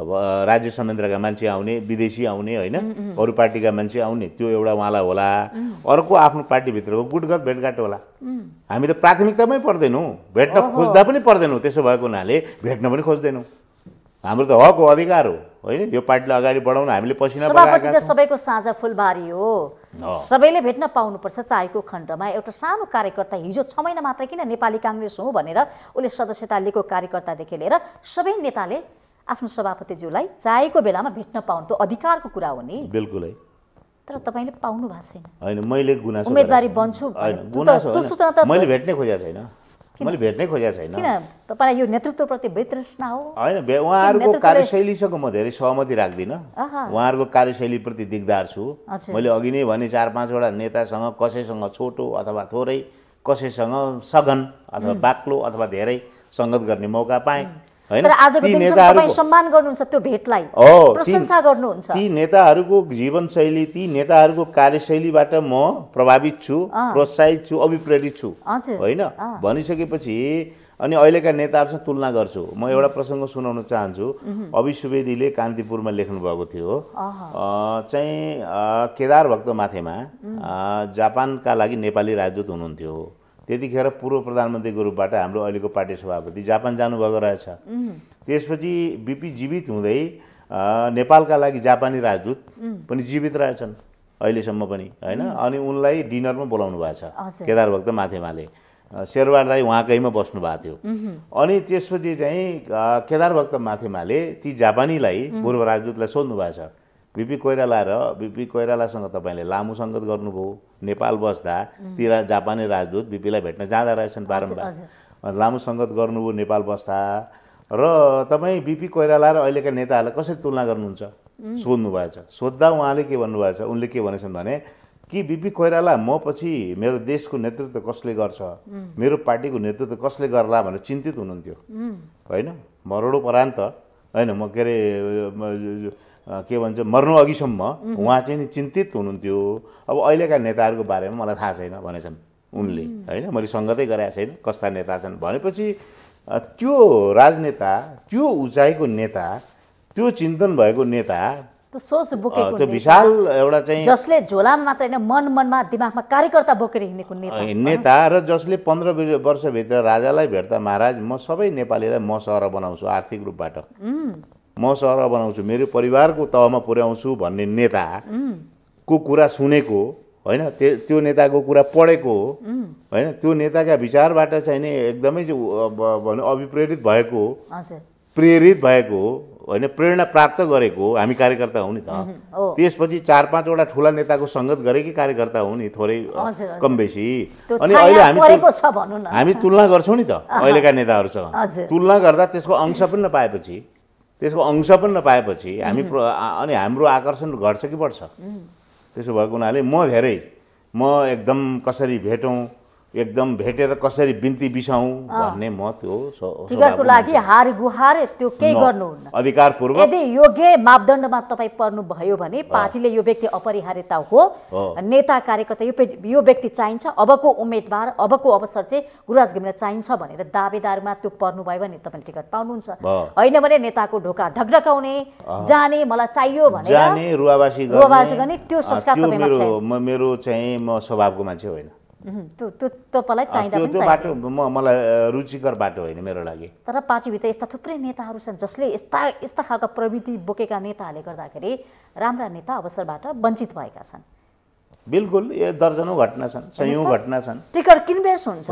अब राज्य संयन्त्रका मान्छे आउने विदेशी आउने होइन अरू पार्टीका मान्छे आउने त्यो एउटा उहाँलाई होला अर्को आफ्नो पार्टीभित्रको गुटगत भेटघाट होला हामी त प्राथमिकतामै पर्दैनौँ भेट्न खोज्दा पनि पर्दैनौँ त्यसो भएको हुनाले भेट्न पनि खोज्दैनौँ हाम्रो त हक हो अधिकार हो होइन यो पार्टीलाई अगाडि बढाउन हामीले पसिना सभापति त सबैको साझा फुलबारी हो सबैले भेट्न पाउनुपर्छ चाहेको खण्डमा एउटा सानो कार्यकर्ता हिजो छ महिना मात्र किन नेपाली काङ्ग्रेस हो भनेर उसले सदस्यता लिएको कार्यकर्तादेखि लिएर सबै नेताले आफ्नो सभापतिज्यूलाई चाहेको बेलामा भेट्न पाउनु त अधिकारको कुरा हो नि बिल्कुलै तर तपाईँले पाउनु भएको छैन होइन मैले गुनासो उम्मेदवारी बन्छु त मैले भेट्नै खोजेको छैन मैले भेट्नै खोजेको छैन किन तपाईँलाई यो नेतृत्वप्रति वितृष्णा हो होइन उहाँहरूको कार्यशैलीसँग म धेरै सहमति राख्दिनँ उहाँहरूको कार्यशैलीप्रति दिगदार छु मैले अघि नै भने चार पाँचवटा नेतासँग कसैसँग छोटो अथवा थोरै कसैसँग सघन अथवा बाक्लो अथवा धेरै सङ्गत गर्ने मौका पाएँ ती सम्मान गर्नुहुन्छ त्यो भेटलाई प्रशंसा गर्नुहुन्छ ती नेताहरूको जीवनशैली ती नेताहरूको कार्यशैलीबाट म प्रभावित छु प्रोत्साहित छु अभिप्रेरित छु होइन भनिसकेपछि अनि अहिलेका नेताहरूसँग तुलना गर्छु म एउटा प्रसङ्ग सुनाउन चाहन्छु अभि सुवेदीले कान्तिपुरमा भएको थियो चाहिँ केदार भक्त माथेमा जापानका लागि नेपाली राजदूत हुनुहुन्थ्यो त्यतिखेर पूर्व प्रधानमन्त्रीको रूपबाट हाम्रो अहिलेको पार्टी सभापति जापान जानुभएको रहेछ त्यसपछि बिपी जीवित हुँदै नेपालका लागि जापानी राजदूत पनि जीवित रहेछन् अहिलेसम्म पनि होइन अनि उनलाई डिनरमा बोलाउनु भएको छ केदार भक्त माथेमाले शेरवार दाई उहाँकैमा बस्नु भएको थियो अनि त्यसपछि चाहिँ केदार भक्त माथेमाले ती जापानीलाई पूर्व राजदूतलाई सोध्नु भएको छ बिपी कोइराला र बिपी कोइरालासँग तपाईँले लामो सङ्गत गर्नुभयो नेपाल बस्दा ती रा जापानी राजदूत बिपीलाई भेट्न जाँदा रहेछन् बारम्बार लामो सङ्गत गर्नुभयो नेपाल बस्दा र तपाईँ बिपी कोइराला र अहिलेका नेताहरूलाई कसरी तुलना गर्नुहुन्छ सोध्नुभएछ सोद्धा उहाँले के भन्नुभएछ उनले के भनेछन् भने कि बिपी कोइराला म पछि मेरो देशको नेतृत्व कसले गर्छ मेरो पार्टीको नेतृत्व कसले गर्ला भनेर चिन्तित हुनुहुन्थ्यो होइन मरोडो परान्त होइन म के अरे के भन्छ मर्नु अघिसम्म उहाँ चाहिँ नि चिन्तित हुनुहुन्थ्यो अब अहिलेका नेताहरूको बारेमा मलाई थाहा छैन भनेछन् उनले होइन मैले सङ्गतै गराएको छैन कस्ता नेता छन् भनेपछि त्यो राजनेता त्यो उचाइको नेता त्यो चिन्तन भएको नेता सोच बोकेको त्यो विशाल एउटा चाहिँ जसले झोलामा मात्र होइन मन मनमा दिमागमा कार्यकर्ता बोकेर हिँडेको नेता नेता र जसले पन्ध्र वर्षभित्र राजालाई भेट्दा महाराज म सबै नेपालीलाई म सहर बनाउँछु आर्थिक रूपबाट म सरह बनाउँछु मेरो परिवारको तहमा पुर्याउँछु भन्ने नेताको कुरा सुनेको होइन त्यो त्यो नेताको कुरा पढेको हो होइन त्यो नेताका विचारबाट चाहिँ नि एकदमै भनौँ अभिप्रेरित भएको हो प्रेरित भएको होइन प्रेरणा प्राप्त गरेको हामी कार्यकर्ता हो नि त त्यसपछि चार पाँचवटा ठुला नेताको सङ्गत गरेकै कार्यकर्ता हो नि थोरै कम बेसी अनि अहिले हामी हामी तुलना गर्छौँ नि त अहिलेका नेताहरूसँग तुलना गर्दा त्यसको अंश पनि नपाएपछि त्यसको अंश पनि नपाएपछि हामी अनि हाम्रो आकर्षण घट्छ कि बढ्छ त्यसो भएको हुनाले म धेरै म एकदम कसरी भेटौँ एकदम भेटेर कसरी बिन्ती बिसाउँ भन्ने म त्यो टिकटको लागि हारे गुहारे त्यो केही गर्नुहुन्न अधिकारपूर्वक यदि योग्य मापदण्डमा तपाईँ पर्नुभयो भने पार्टीले यो व्यक्ति अपरिहार्यता हो नेता कार्यकर्ता यो यो व्यक्ति चाहिन्छ अबको उम्मेदवार अबको अवसर चाहिँ गुरुराज घिमिरे चाहिन्छ भनेर दावेदारमा त्यो पर्नुभयो भने तपाईँले टिकट पाउनुहुन्छ होइन भने नेताको ढोका ढकढकाउने जाने मलाई चाहियो भने रुवावासी गर्ने त्यो संस्कार मेरो चाहिँ म स्वभावको मान्छे होइन त्यो बाटो म मलाई रुचिकर बाटो होइन मेरो लागि तर पार्टीभित्र यस्ता थुप्रै नेताहरू छन् जसले यस्ता यस्ता खालका प्रविधि बोकेका नेताहरूले गर्दाखेरि राम्रा नेता अवसरबाट वञ्चित भएका छन् बिल्कुल यो दर्जनौ घटना छन् सयौँ घटना छन् टिकट किनबेस हुन्छ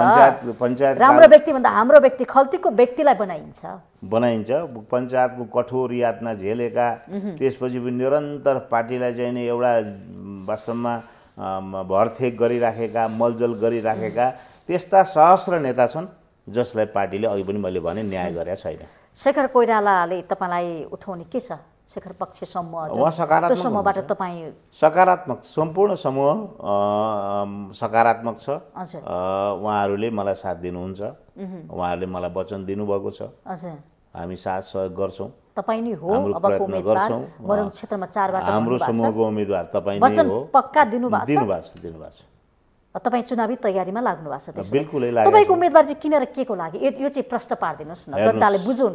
पञ्चायत राम्रो भन्दा हाम्रो व्यक्ति खल्तीको व्यक्तिलाई बनाइन्छ बनाइन्छ पञ्चायतको कठोर यातना झेलेका त्यसपछि पनि निरन्तर पार्टीलाई चाहिँ नि एउटा वास्तवमा भरथेक गरिराखेका मलजल गरिराखेका त्यस्ता सहस्र नेता छन् जसलाई पार्टीले अघि पनि मैले भने न्याय गरेका छैन शेखर कोइरालाले तपाईँलाई उठाउने के छ शेखर पक्ष समूह समूहबाट तपाईँ सकारात्मक सम्पूर्ण समूह सकारात्मक छ उहाँहरूले मलाई साथ दिनुहुन्छ उहाँहरूले मलाई वचन दिनुभएको छ हामी साथ सहयोग गर्छौँ तपाईँ नै हो अबको उम्मेदवार क्षेत्रमा चारबाट हाम्रो समूहको उम्मेदवार तपाईँ नै हो पक्का दिनुभएको छ दिनुभएको छ तपाईँ चुनावी तयारीमा लाग्नु भएको छ बिल्कुलै तपाईँको उम्मेदवार चाहिँ किन र के को लागि यो चाहिँ प्रश्न पारिदिनुहोस् न जनताले बुझौँ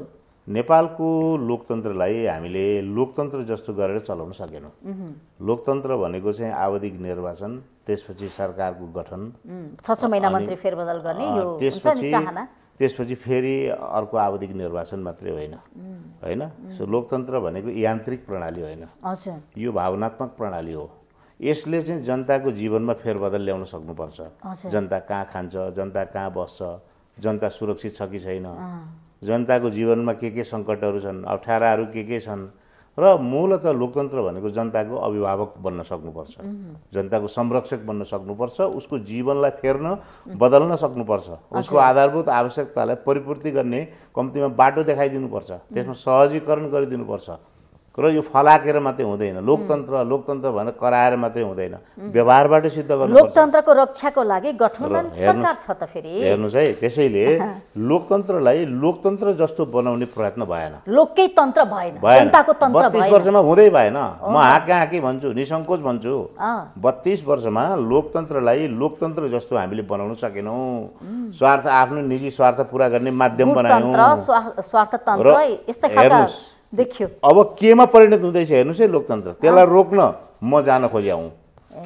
नेपालको लोकतन्त्रलाई हामीले लोकतन्त्र जस्तो गरेर चलाउन सकेनौँ लोकतन्त्र भनेको चाहिँ आवधिक निर्वाचन त्यसपछि सरकारको गठन छ छ महिना मन्त्री फेरबदल गर्ने यो त्यसपछि त्यसपछि फेरि अर्को आवधिक निर्वाचन मात्रै होइन होइन सो लोकतन्त्र भनेको यान्त्रिक प्रणाली होइन यो भावनात्मक प्रणाली हो यसले चाहिँ जनताको जीवनमा फेरबदल ल्याउन सक्नुपर्छ जनता कहाँ खान्छ जनता कहाँ बस्छ जनता सुरक्षित छ कि छैन जनताको जीवनमा के के सङ्कटहरू छन् अप्ठ्याराहरू के के छन् र मूलत लोकतन्त्र भनेको जनताको अभिभावक बन्न सक्नुपर्छ जनताको संरक्षक बन्न सक्नुपर्छ उसको जीवनलाई फेर्न बदल्न सक्नुपर्छ उसको आधारभूत आवश्यकतालाई परिपूर्ति गर्ने कम्तीमा बाटो देखाइदिनुपर्छ त्यसमा सहजीकरण गरिदिनुपर्छ र यो फलाकेर मात्रै हुँदैन लोकतन्त्र लोकतन्त्र भनेर कराएर मात्रै हुँदैन व्यवहारबाट सिद्ध गर्नु लोकतन्त्रको रक्षाको लागि गठन सरकार छ त फेरि हेर्नुहोस् है त्यसैले लोकतन्त्रलाई लोकतन्त्र जस्तो बनाउने प्रयत्न भएन लोकै तन्त्र भएन जनताको तन्त्र भएन वर्षमा हुँदै भएन म हाँकी हाँकी भन्छु निसङ्कोच भन्छु बत्तिस वर्षमा लोकतन्त्रलाई लोकतन्त्र जस्तो हामीले बनाउन सकेनौँ स्वार्थ आफ्नो निजी स्वार्थ पुरा गर्ने माध्यम बनायौँ स्वार्थ तन्त्र यस्तै देखियो अब केमा परिणत हुँदैछ हेर्नुहोस् है लोकतन्त्र त्यसलाई रोक्न म जान खोजे हौ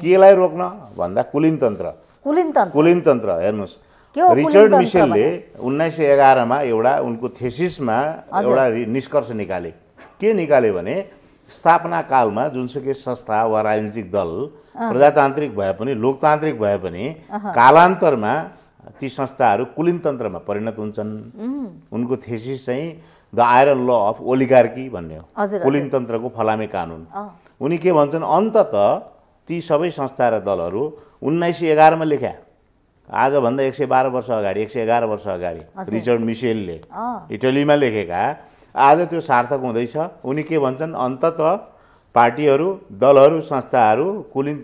केलाई रोक्न भन्दा कुलिन कुलिन तन्त्र तन्त्र कुलिन तन्त्र हेर्नुहोस् रिचर्ड मिसेलले उन्नाइस सय एघारमा एउटा उनको थेसिसमा एउटा निष्कर्ष निकाले के निकाले भने स्थापना कालमा जुनसुकै संस्था वा राजनीतिक दल प्रजातान्त्रिक भए पनि लोकतान्त्रिक भए पनि कालान्तरमा ती संस्थाहरू कुलिन तन्त्रमा परिणत हुन्छन् उनको थेसिस चाहिँ the iron law of oligarchy भन्ने हो कुलिन तन्त्रको फलामे कानुन उनी के भन्छन् अन्तत ती सबै संस्था र दलहरू उन्नाइस सय एघारमा लेख्या आजभन्दा एक सय बाह्र वर्ष अगाडि एक सय एघार वर्ष अगाडि रिचर्ड मिसेलले इटलीमा लेखेका आज त्यो सार्थक हुँदैछ उनी के भन्छन् अन्तत पार्टीहरू दलहरू संस्थाहरू कुलिन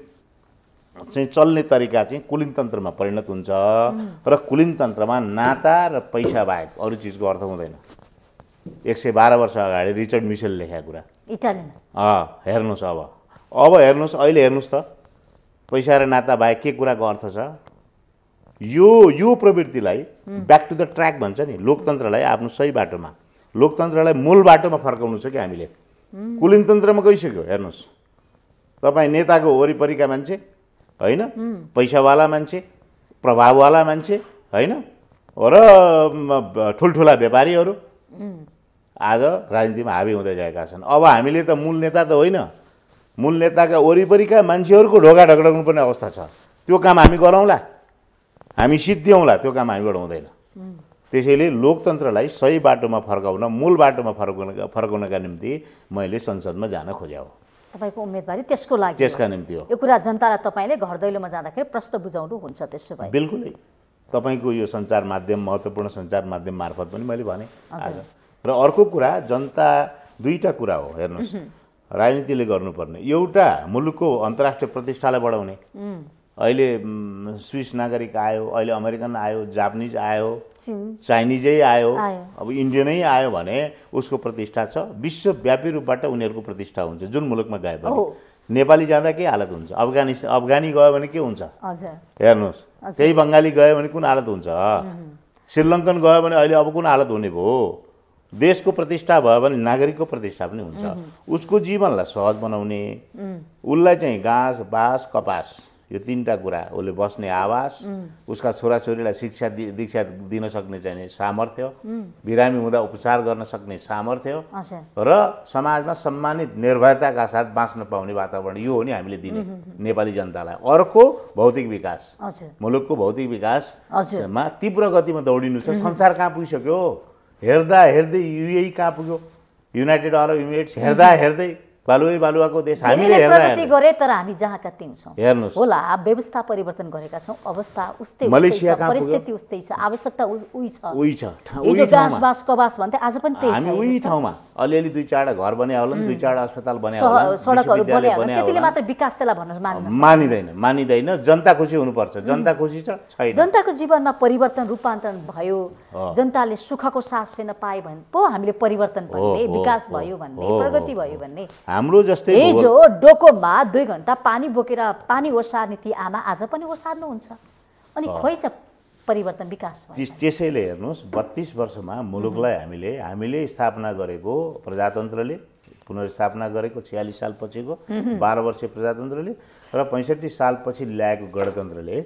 चाहिँ चल्ने तरिका चाहिँ कुलिनतन्त्रमा परिणत हुन्छ र कुलिनतन्त्रमा नाता र पैसा बाहेक अरू चिजको अर्थ हुँदैन एक सय बाह्र वर्ष अगाडि रिचर्ड मिसेल लेखेको कुरा हेर्नुहोस् अब अब हेर्नुहोस् अहिले हेर्नुहोस् त पैसा र नाता बाहेक के कुराको अर्थ छ यो यो प्रवृत्तिलाई ब्याक टु द ट्र्याक भन्छ नि लोकतन्त्रलाई आफ्नो सही बाटोमा लोकतन्त्रलाई मूल बाटोमा फर्काउनु छ कि हामीले कुलिनतन्त्रमा गइसक्यो हेर्नुहोस् तपाईँ नेताको वरिपरिका मान्छे होइन पैसावाला मान्छे प्रभाववाला मान्छे होइन र ठुल्ठुला व्यापारीहरू आज राजनीतिमा हाबी हुँदै गएका छन् अब हामीले त मूल नेता त होइन मूल नेताका वरिपरिका मान्छेहरूको ढोका ढकढक्नुपर्ने अवस्था छ त्यो काम हामी गरौँला हामी सिद्ध्याउँला त्यो काम हामीबाट हुँदैन त्यसैले लोकतन्त्रलाई सही बाटोमा फर्काउन मूल बाटोमा फर्काउन फर्काउनका निम्ति मैले संसदमा जान खोज्या हो तपाईँको उम्मेदवारी त्यसको लागि त्यसका निम्ति हो यो कुरा जनतालाई तपाईँले घर दैलोमा जाँदाखेरि प्रश्न बुझाउनु हुन्छ त्यसो भए बिल्कुलै तपाईँको यो सञ्चार माध्यम महत्त्वपूर्ण सञ्चार माध्यम मार्फत पनि मैले भनेँ र अर्को कुरा जनता दुईवटा कुरा हो हेर्नुहोस् राजनीतिले गर्नुपर्ने एउटा मुलुकको अन्तर्राष्ट्रिय प्रतिष्ठालाई बढाउने अहिले स्विस नागरिक आयो अहिले अमेरिकन आयो जापानिज आयो चाइनिजै आयो अब इन्डियनै आयो भने उसको प्रतिष्ठा छ विश्वव्यापी रूपबाट उनीहरूको प्रतिष्ठा हुन्छ जुन मुलुकमा गए भने नेपाली जाँदा के हालत हुन्छ अफगानिस्तान अफगानी गयो भने के हुन्छ हेर्नुहोस् त्यही बङ्गाली गयो भने कुन हालत हुन्छ श्रीलङ्कन गयो भने अहिले अब कुन हालत हुने भयो देशको प्रतिष्ठा भयो भने नागरिकको प्रतिष्ठा पनि हुन्छ उसको जीवनलाई सहज बनाउने उसलाई चाहिँ घाँस बाँस कपास यो तिनवटा कुरा उसले बस्ने आवास उसका छोराछोरीलाई शिक्षा दीक्षा दिन सक्ने चाहिने सामर्थ्य बिरामी हुँदा उपचार गर्न सक्ने सामर्थ्य र समाजमा सम्मानित निर्भयताका साथ बाँच्न पाउने वातावरण यो हो नि हामीले दिने नेपाली जनतालाई अर्को भौतिक विकास मुलुकको भौतिक विकासमा तीव्र गतिमा दौडिनु छ संसार कहाँ पुगिसक्यो हेर्दा हेर्दै युए कहाँ पुग्यो युनाइटेड अरब इमिरेट्स हेर्दा हेर्दै बालुवै बालुवाको देश हामीले प्रगति गरे तर हामी जहाँका कति छौँ होला व्यवस्था परिवर्तन गरेका छौँ अवस्था उस्तै मलेसिया परिस्थिति उस्तै छ आवश्यकता उही छ उही छ हिजो बाँस कवास भन्थे आज पनि त्यही हामी उही ठाउँमा अलिअलि दुई चारवटा घर बनाए होला दुई चारवटा अस्पताल बनाए होला सडकहरू बनाए होला त्यतिले मात्र विकास त्यसलाई भन्नु मान्दैन मानिँदैन मानिँदैन जनता खुसी हुनुपर्छ जनता खुसी छ छैन जनताको जीवनमा परिवर्तन रूपान्तरण भयो जनताले सुखको सास फेर्न पाए भने पो हामीले परिवर्तन भन्ने विकास भयो भन्ने प्रगति भयो भन्ने हाम्रो जस्तै हिजो डोकोमा दुई घन्टा पानी बोकेर पानी ओसार्ने ती आमा आज पनि ओसार्नुहुन्छ अनि खोइ त परिवर्तन विकास त्यसैले हेर्नुहोस् बत्तिस वर्षमा मुलुकलाई हामीले हामीले स्थापना गरेको प्रजातन्त्रले पुनर्स्थापना गरेको छ्यालिस साल पछिको बाह्र वर्षीय प्रजातन्त्रले र पैँसठी साल पछि ल्याएको गणतन्त्रले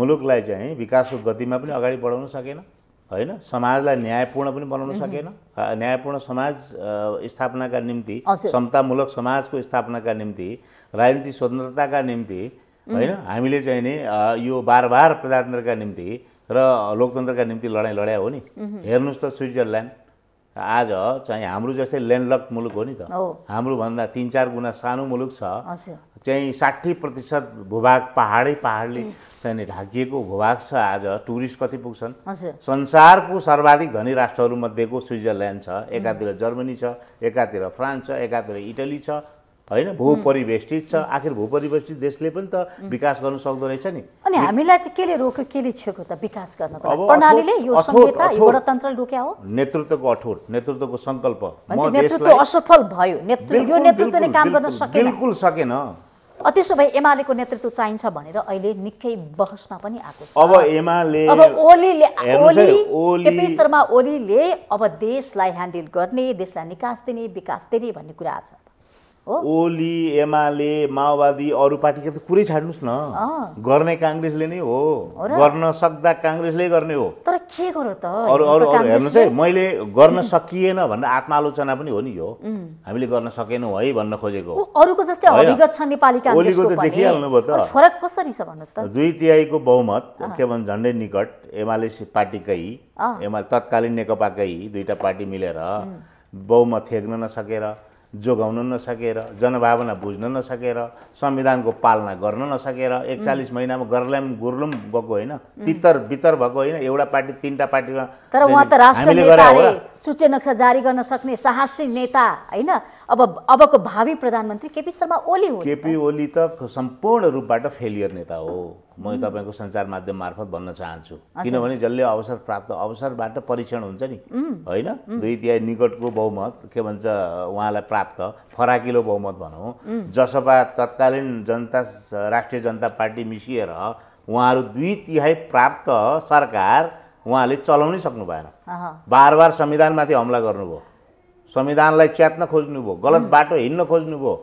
मुलुकलाई चाहिँ विकासको गतिमा पनि अगाडि बढाउन सकेन होइन समाजलाई न्यायपूर्ण पनि बनाउन सकेन न्यायपूर्ण समाज स्थापनाका निम्ति समतामूलक समाजको स्थापनाका निम्ति राजनीति स्वतन्त्रताका निम्ति होइन हामीले चाहिँ नि यो बार बार प्रजातन्त्रका निम्ति र लोकतन्त्रका निम्ति लडाइँ लड्या हो नि हेर्नुहोस् त स्विजरल्यान्ड आज चाहिँ हाम्रो जस्तै ल्यान्डलक मुलुक हो नि त हाम्रोभन्दा तिन चार गुणा सानो मुलुक छ चाहिँ साठी प्रतिशत भूभाग पहाडै पहाडले चाहिँ ढाकिएको भूभाग छ आज टुरिस्ट कति पुग्छन् संसारको सर्वाधिक धनी राष्ट्रहरूमध्येको स्विजरल्यान्ड छ एकातिर जर्मनी छ एकातिर फ्रान्स छ एकातिर इटली छ होइन भूपरिवेष्टित छ आखिर भूपरिवेष्टित देशले पनि त विकास गर्न सक्दो रहेछ नि अनि हामीलाई चाहिँ केले रोक्यो केले छेक्यो त विकास गर्न हो नेतृत्वको अठोट नेतृत्वको सङ्कल्प असफल भयो बिल्कुल सकेन त्यसो भए एमालेको नेतृत्व चाहिन्छ भनेर अहिले निकै बहसमा पनि आएको छ अब एमाले अब ओलीले ओली शर्मा ओलीले अब देशलाई ह्यान्डल गर्ने देशलाई निकास दिने विकास दिने भन्ने कुरा छ ओली एमाले माओवादी अरू पार्टीको त कुरै छाड्नुहोस् न गर्ने काङ्ग्रेसले नै हो गर्न सक्दा काङ्ग्रेसले गर्ने हो तर के गर्यो त अरू अरू अरू हेर्नुहोस् है मैले गर्न सकिएन भनेर आत्मालोचना पनि हो नि यो हामीले गर्न सकेनौँ है भन्न खोजेको अरूको जस्तै छ ओलीको त देखिहाल्नु भयो त फरक कसरी छ भन्नुहोस् त दुई तिहाईको बहुमत के भन्छ झन्डै निकट एमाले पार्टीकै एमाले तत्कालीन नेकपाकै दुईवटा पार्टी मिलेर बहुमत फेक्न नसकेर जोगाउन नसकेर जनभावना बुझ्न नसकेर संविधानको पालना गर्न नसकेर एकचालिस महिनामा गर्ल्याम गुर्लुम गएको होइन तितर बितर भएको होइन एउटा पार्टी तिनवटा पार्टीमा तर उहाँ त राष्ट्र सूच्य नक्सा जारी गर्न सक्ने साहसी नेता होइन अब अबको भावी प्रधानमन्त्री केपी शर्मा ओली हो केपी ओली त सम्पूर्ण रूपबाट फेलियर नेता हो म तपाईँको सञ्चार माध्यम मार्फत भन्न चाहन्छु किनभने जसले अवसर प्राप्त अवसरबाट परीक्षण हुन्छ नि होइन दुई तिहाई निकटको बहुमत के भन्छ उहाँलाई प्राप्त फराकिलो बहुमत भनौँ जसपा तत्कालीन जनता राष्ट्रिय जनता पार्टी मिसिएर उहाँहरू दुई तिहाई प्राप्त सरकार उहाँले चलाउनै सक्नु भएन बार बार संविधानमाथि हमला गर्नुभयो संविधानलाई च्यात्न खोज्नुभयो गलत बाटो हिँड्न खोज्नुभयो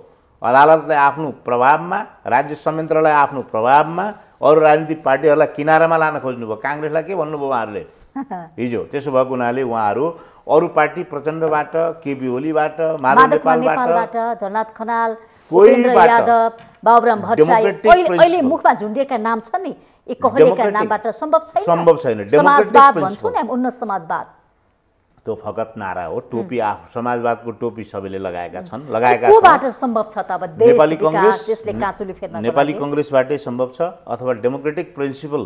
अदालतलाई आफ्नो प्रभावमा राज्य संयन्त्रलाई आफ्नो प्रभावमा अरू राजनीतिक पार्टीहरूलाई किनारामा लान खोज्नुभयो काङ्ग्रेसलाई के भन्नुभयो उहाँहरूले हिजो त्यसो भएको हुनाले उहाँहरू अरू पार्टी प्रचण्डबाट केपी ओलीबाट माधव नेपालबाट झलनाथ खनाल यादव बाबुराम भट्टराई अहिले मुखमा झुन्डिएका नाम छन् नि एक नामबाट सम्भव छैन समाजवाद भन्छौँ नि उन्नत समाजवाद त्यो फगत नारा हो टोपी आफू समाजवादको टोपी सबैले लगाएका छन् लगाएका सम्भव छ त नेपाली कङ्ग्रेस नेपाली कङ्ग्रेसबाटै सम्भव छ अथवा डेमोक्रेटिक प्रिन्सिपल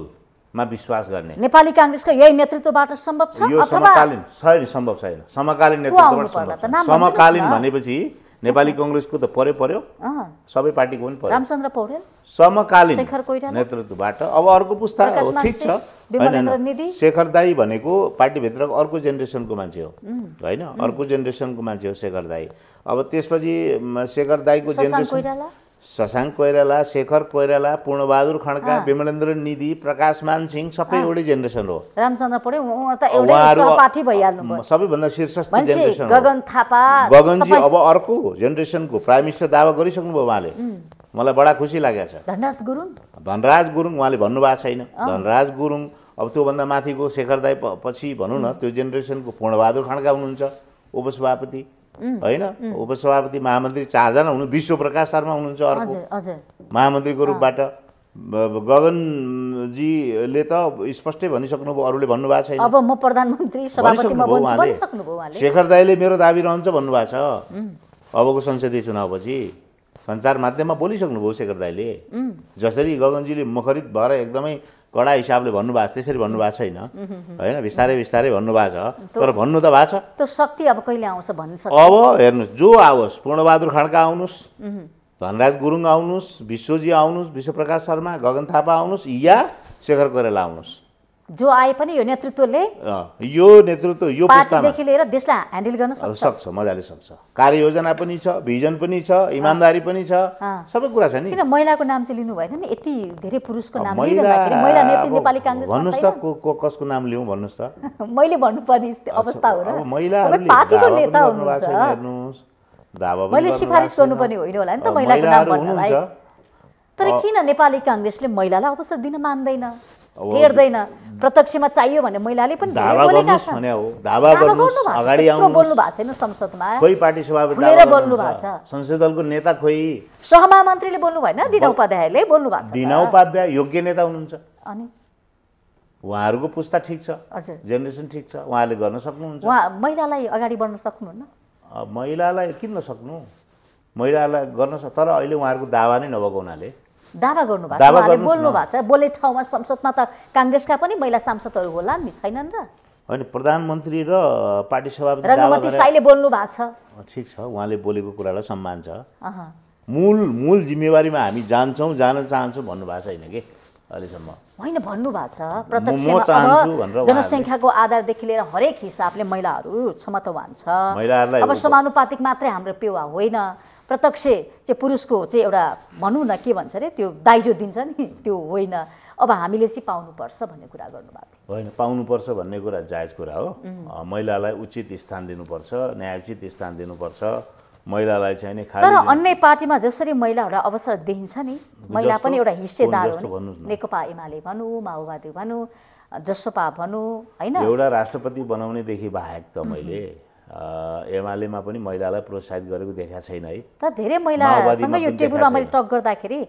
मा विश्वास गर्ने नेपाली काङ्ग्रेसको यही नेतृत्वबाट सम्भव छ यो समकालीन छैन समकालीन नेतृत्वबाट समकालीन भनेपछि नेपाली कङ्ग्रेसको त पऱ्यो पर्यो सबै पार्टीको पनि पऱ्यो रामचन्द्र पौडेल समकालीन नेतृत्वबाट अब अर्को पुस्ता हो ठिक छ होइन शेखर दाई भनेको पार्टीभित्रको अर्को जेनेरेसनको मान्छे हो होइन अर्को जेनेरेसनको मान्छे हो शेखर दाई अब त्यसपछि शेखर दाईको जेनेरेसन शशाङ्क कोइराला शेखर कोइराला पूर्णबहादुर खड्का विमलेन्द्र निधि प्रकाश सिंह सबै एउटै जेनेरेसन हो रामचन्द्र पौडेल भइहाल्नु सबैभन्दा शीर्षस्थ जेनेरेसन गगन थापा गगनजी अब अर्को जेनेरेसनको प्राइम मिनिस्टर दावा गरिसक्नुभयो उहाँले मलाई बडा खुसी लागेको छ धनराज गुरुङ धनराज गुरुङ उहाँले भन्नुभएको छैन धनराज गुरुङ अब त्योभन्दा माथिको शेखर दाई पछि भनौँ न त्यो जेनेरेसनको पूर्णबहादुर खड्का हुनुहुन्छ उपसभापति होइन उपसभापति महामन्त्री चारजना हुनु विश्व प्रकाश शर्मा हुनुहुन्छ अर्को महामन्त्रीको रूपबाट गगनजीले त स्पष्टै भनिसक्नुभयो अरूले भन्नुभएको छैन अब म प्रधानमन्त्री उहाँले शेखर दाईले मेरो दाबी रहन्छ भन्नुभएको छ अबको संसदीय चुनावपछि सञ्चार माध्यममा बोलिसक्नुभयो शेखर दाईले जसरी गगनजीले मुखरित भएर एकदमै कडा हिसाबले भन्नुभएको छ त्यसरी भन्नुभएको छैन होइन बिस्तारै बिस्तारै भन्नुभएको छ तर भन्नु त भएको छ त्यो शक्ति अब कहिले आउँछ भन्नु अब हेर्नुहोस् जो आओस् पूर्णबहादुर खड्का आउनुहोस् धनराज गुरुङ आउनुहोस् विश्वजी आउनुहोस् विश्वप्रकाश शर्मा गगन थापा आउनुहोस् या शेखर कोरेला आउनुहोस् जो आए पनि यो नेतृत्वले यो नेतृत्व यो पार्टीदेखि लिएर देशलाई ह्यान्डल गर्न सक्छ सक्छ मजाले सक्छ कार्ययोजना पनि छ भिजन पनि छ इमान्दारी पनि छ सबै कुरा छ नि किन महिलाको नाम चाहिँ लिनु भएन नि यति धेरै पुरुषको नाम महिला नेत्री नेपाली काङ्ग्रेस भन्नुहोस् त को को कसको नाम लिउँ भन्नुहोस् त मैले भन्नुपर्ने अवस्था हो र महिलाहरूले पार्टीको नेता हुनुहुन्छ मैले सिफारिस गर्नुपर्ने होइन होला नि त महिलाको नाम भन्नलाई तर किन नेपाली काङ्ग्रेसले महिलालाई अवसर दिन मान्दैन हेर्दैन प्रत्यक्षमा चाहियो भने महिलाले पनि बोल्नु भएको छैन संसदमा खोइ पार्टी सभापति बोल्नु भएको छ संसद दलको नेता खोइ सहमहामन्त्रीले बोल्नु भएन दिना उपाध्यायले बोल्नु भएको छ दिना उपाध्याय योग्य नेता हुनुहुन्छ अनि उहाँहरूको पुस्ता ठिक छ जेनेरेसन ठिक छ उहाँले गर्न सक्नुहुन्छ महिलालाई अगाडि बढ्न सक्नुहुन्न महिलालाई किन नसक्नु महिलालाई गर्न सक्छ तर अहिले उहाँहरूको दावा नै नभएको हुनाले दावा गर्नु भएको बोल्नु भएको छ बोले ठाउँमा संसदमा त काङ्ग्रेसका पनि महिला सांसदहरू होला नि छैनन् र होइन प्रधानमन्त्री र पार्टी सभापति रङ्गमती साईले बोल्नु भएको छ ठिक छ उहाँले बोलेको कुरालाई सम्मान छ मूल मूल जिम्मेवारीमा हामी जान्छौँ जान चाहन्छौँ भन्नुभएको छैन कि अहिलेसम्म होइन भन्नुभएको छ प्रत्यक्ष जनसङ्ख्याको आधारदेखि लिएर हरेक हिसाबले महिलाहरू क्षमतावान छ अब समानुपातिक मात्रै हाम्रो पेवा होइन प्रत्यक्ष चाहिँ पुरुषको चाहिँ एउटा भनौँ न के भन्छ अरे त्यो दाइजो दिन्छ नि त्यो होइन अब हामीले चाहिँ पाउनुपर्छ भन्ने कुरा गर्नुभएको थियो होइन पाउनुपर्छ भन्ने कुरा जायज कुरा हो महिलालाई उचित स्थान दिनुपर्छ न्यायोचित स्थान दिनुपर्छ महिलालाई चाहिँ तर अन्य पार्टीमा जसरी महिलाहरूलाई अवसर दिइन्छ नि महिला पनि एउटा हिस्सेदार हो नेकपा एमाले भनौँ माओवादी भनौँ जसपा भनौँ होइन एउटा राष्ट्रपति बनाउनेदेखि बाहेक त मैले एमालेमा पनि महिलालाई प्रोत्साहित गरेको देखाएको छैन है त धेरै महिलासँग यो टेबलमा मैले टक गर्दाखेरि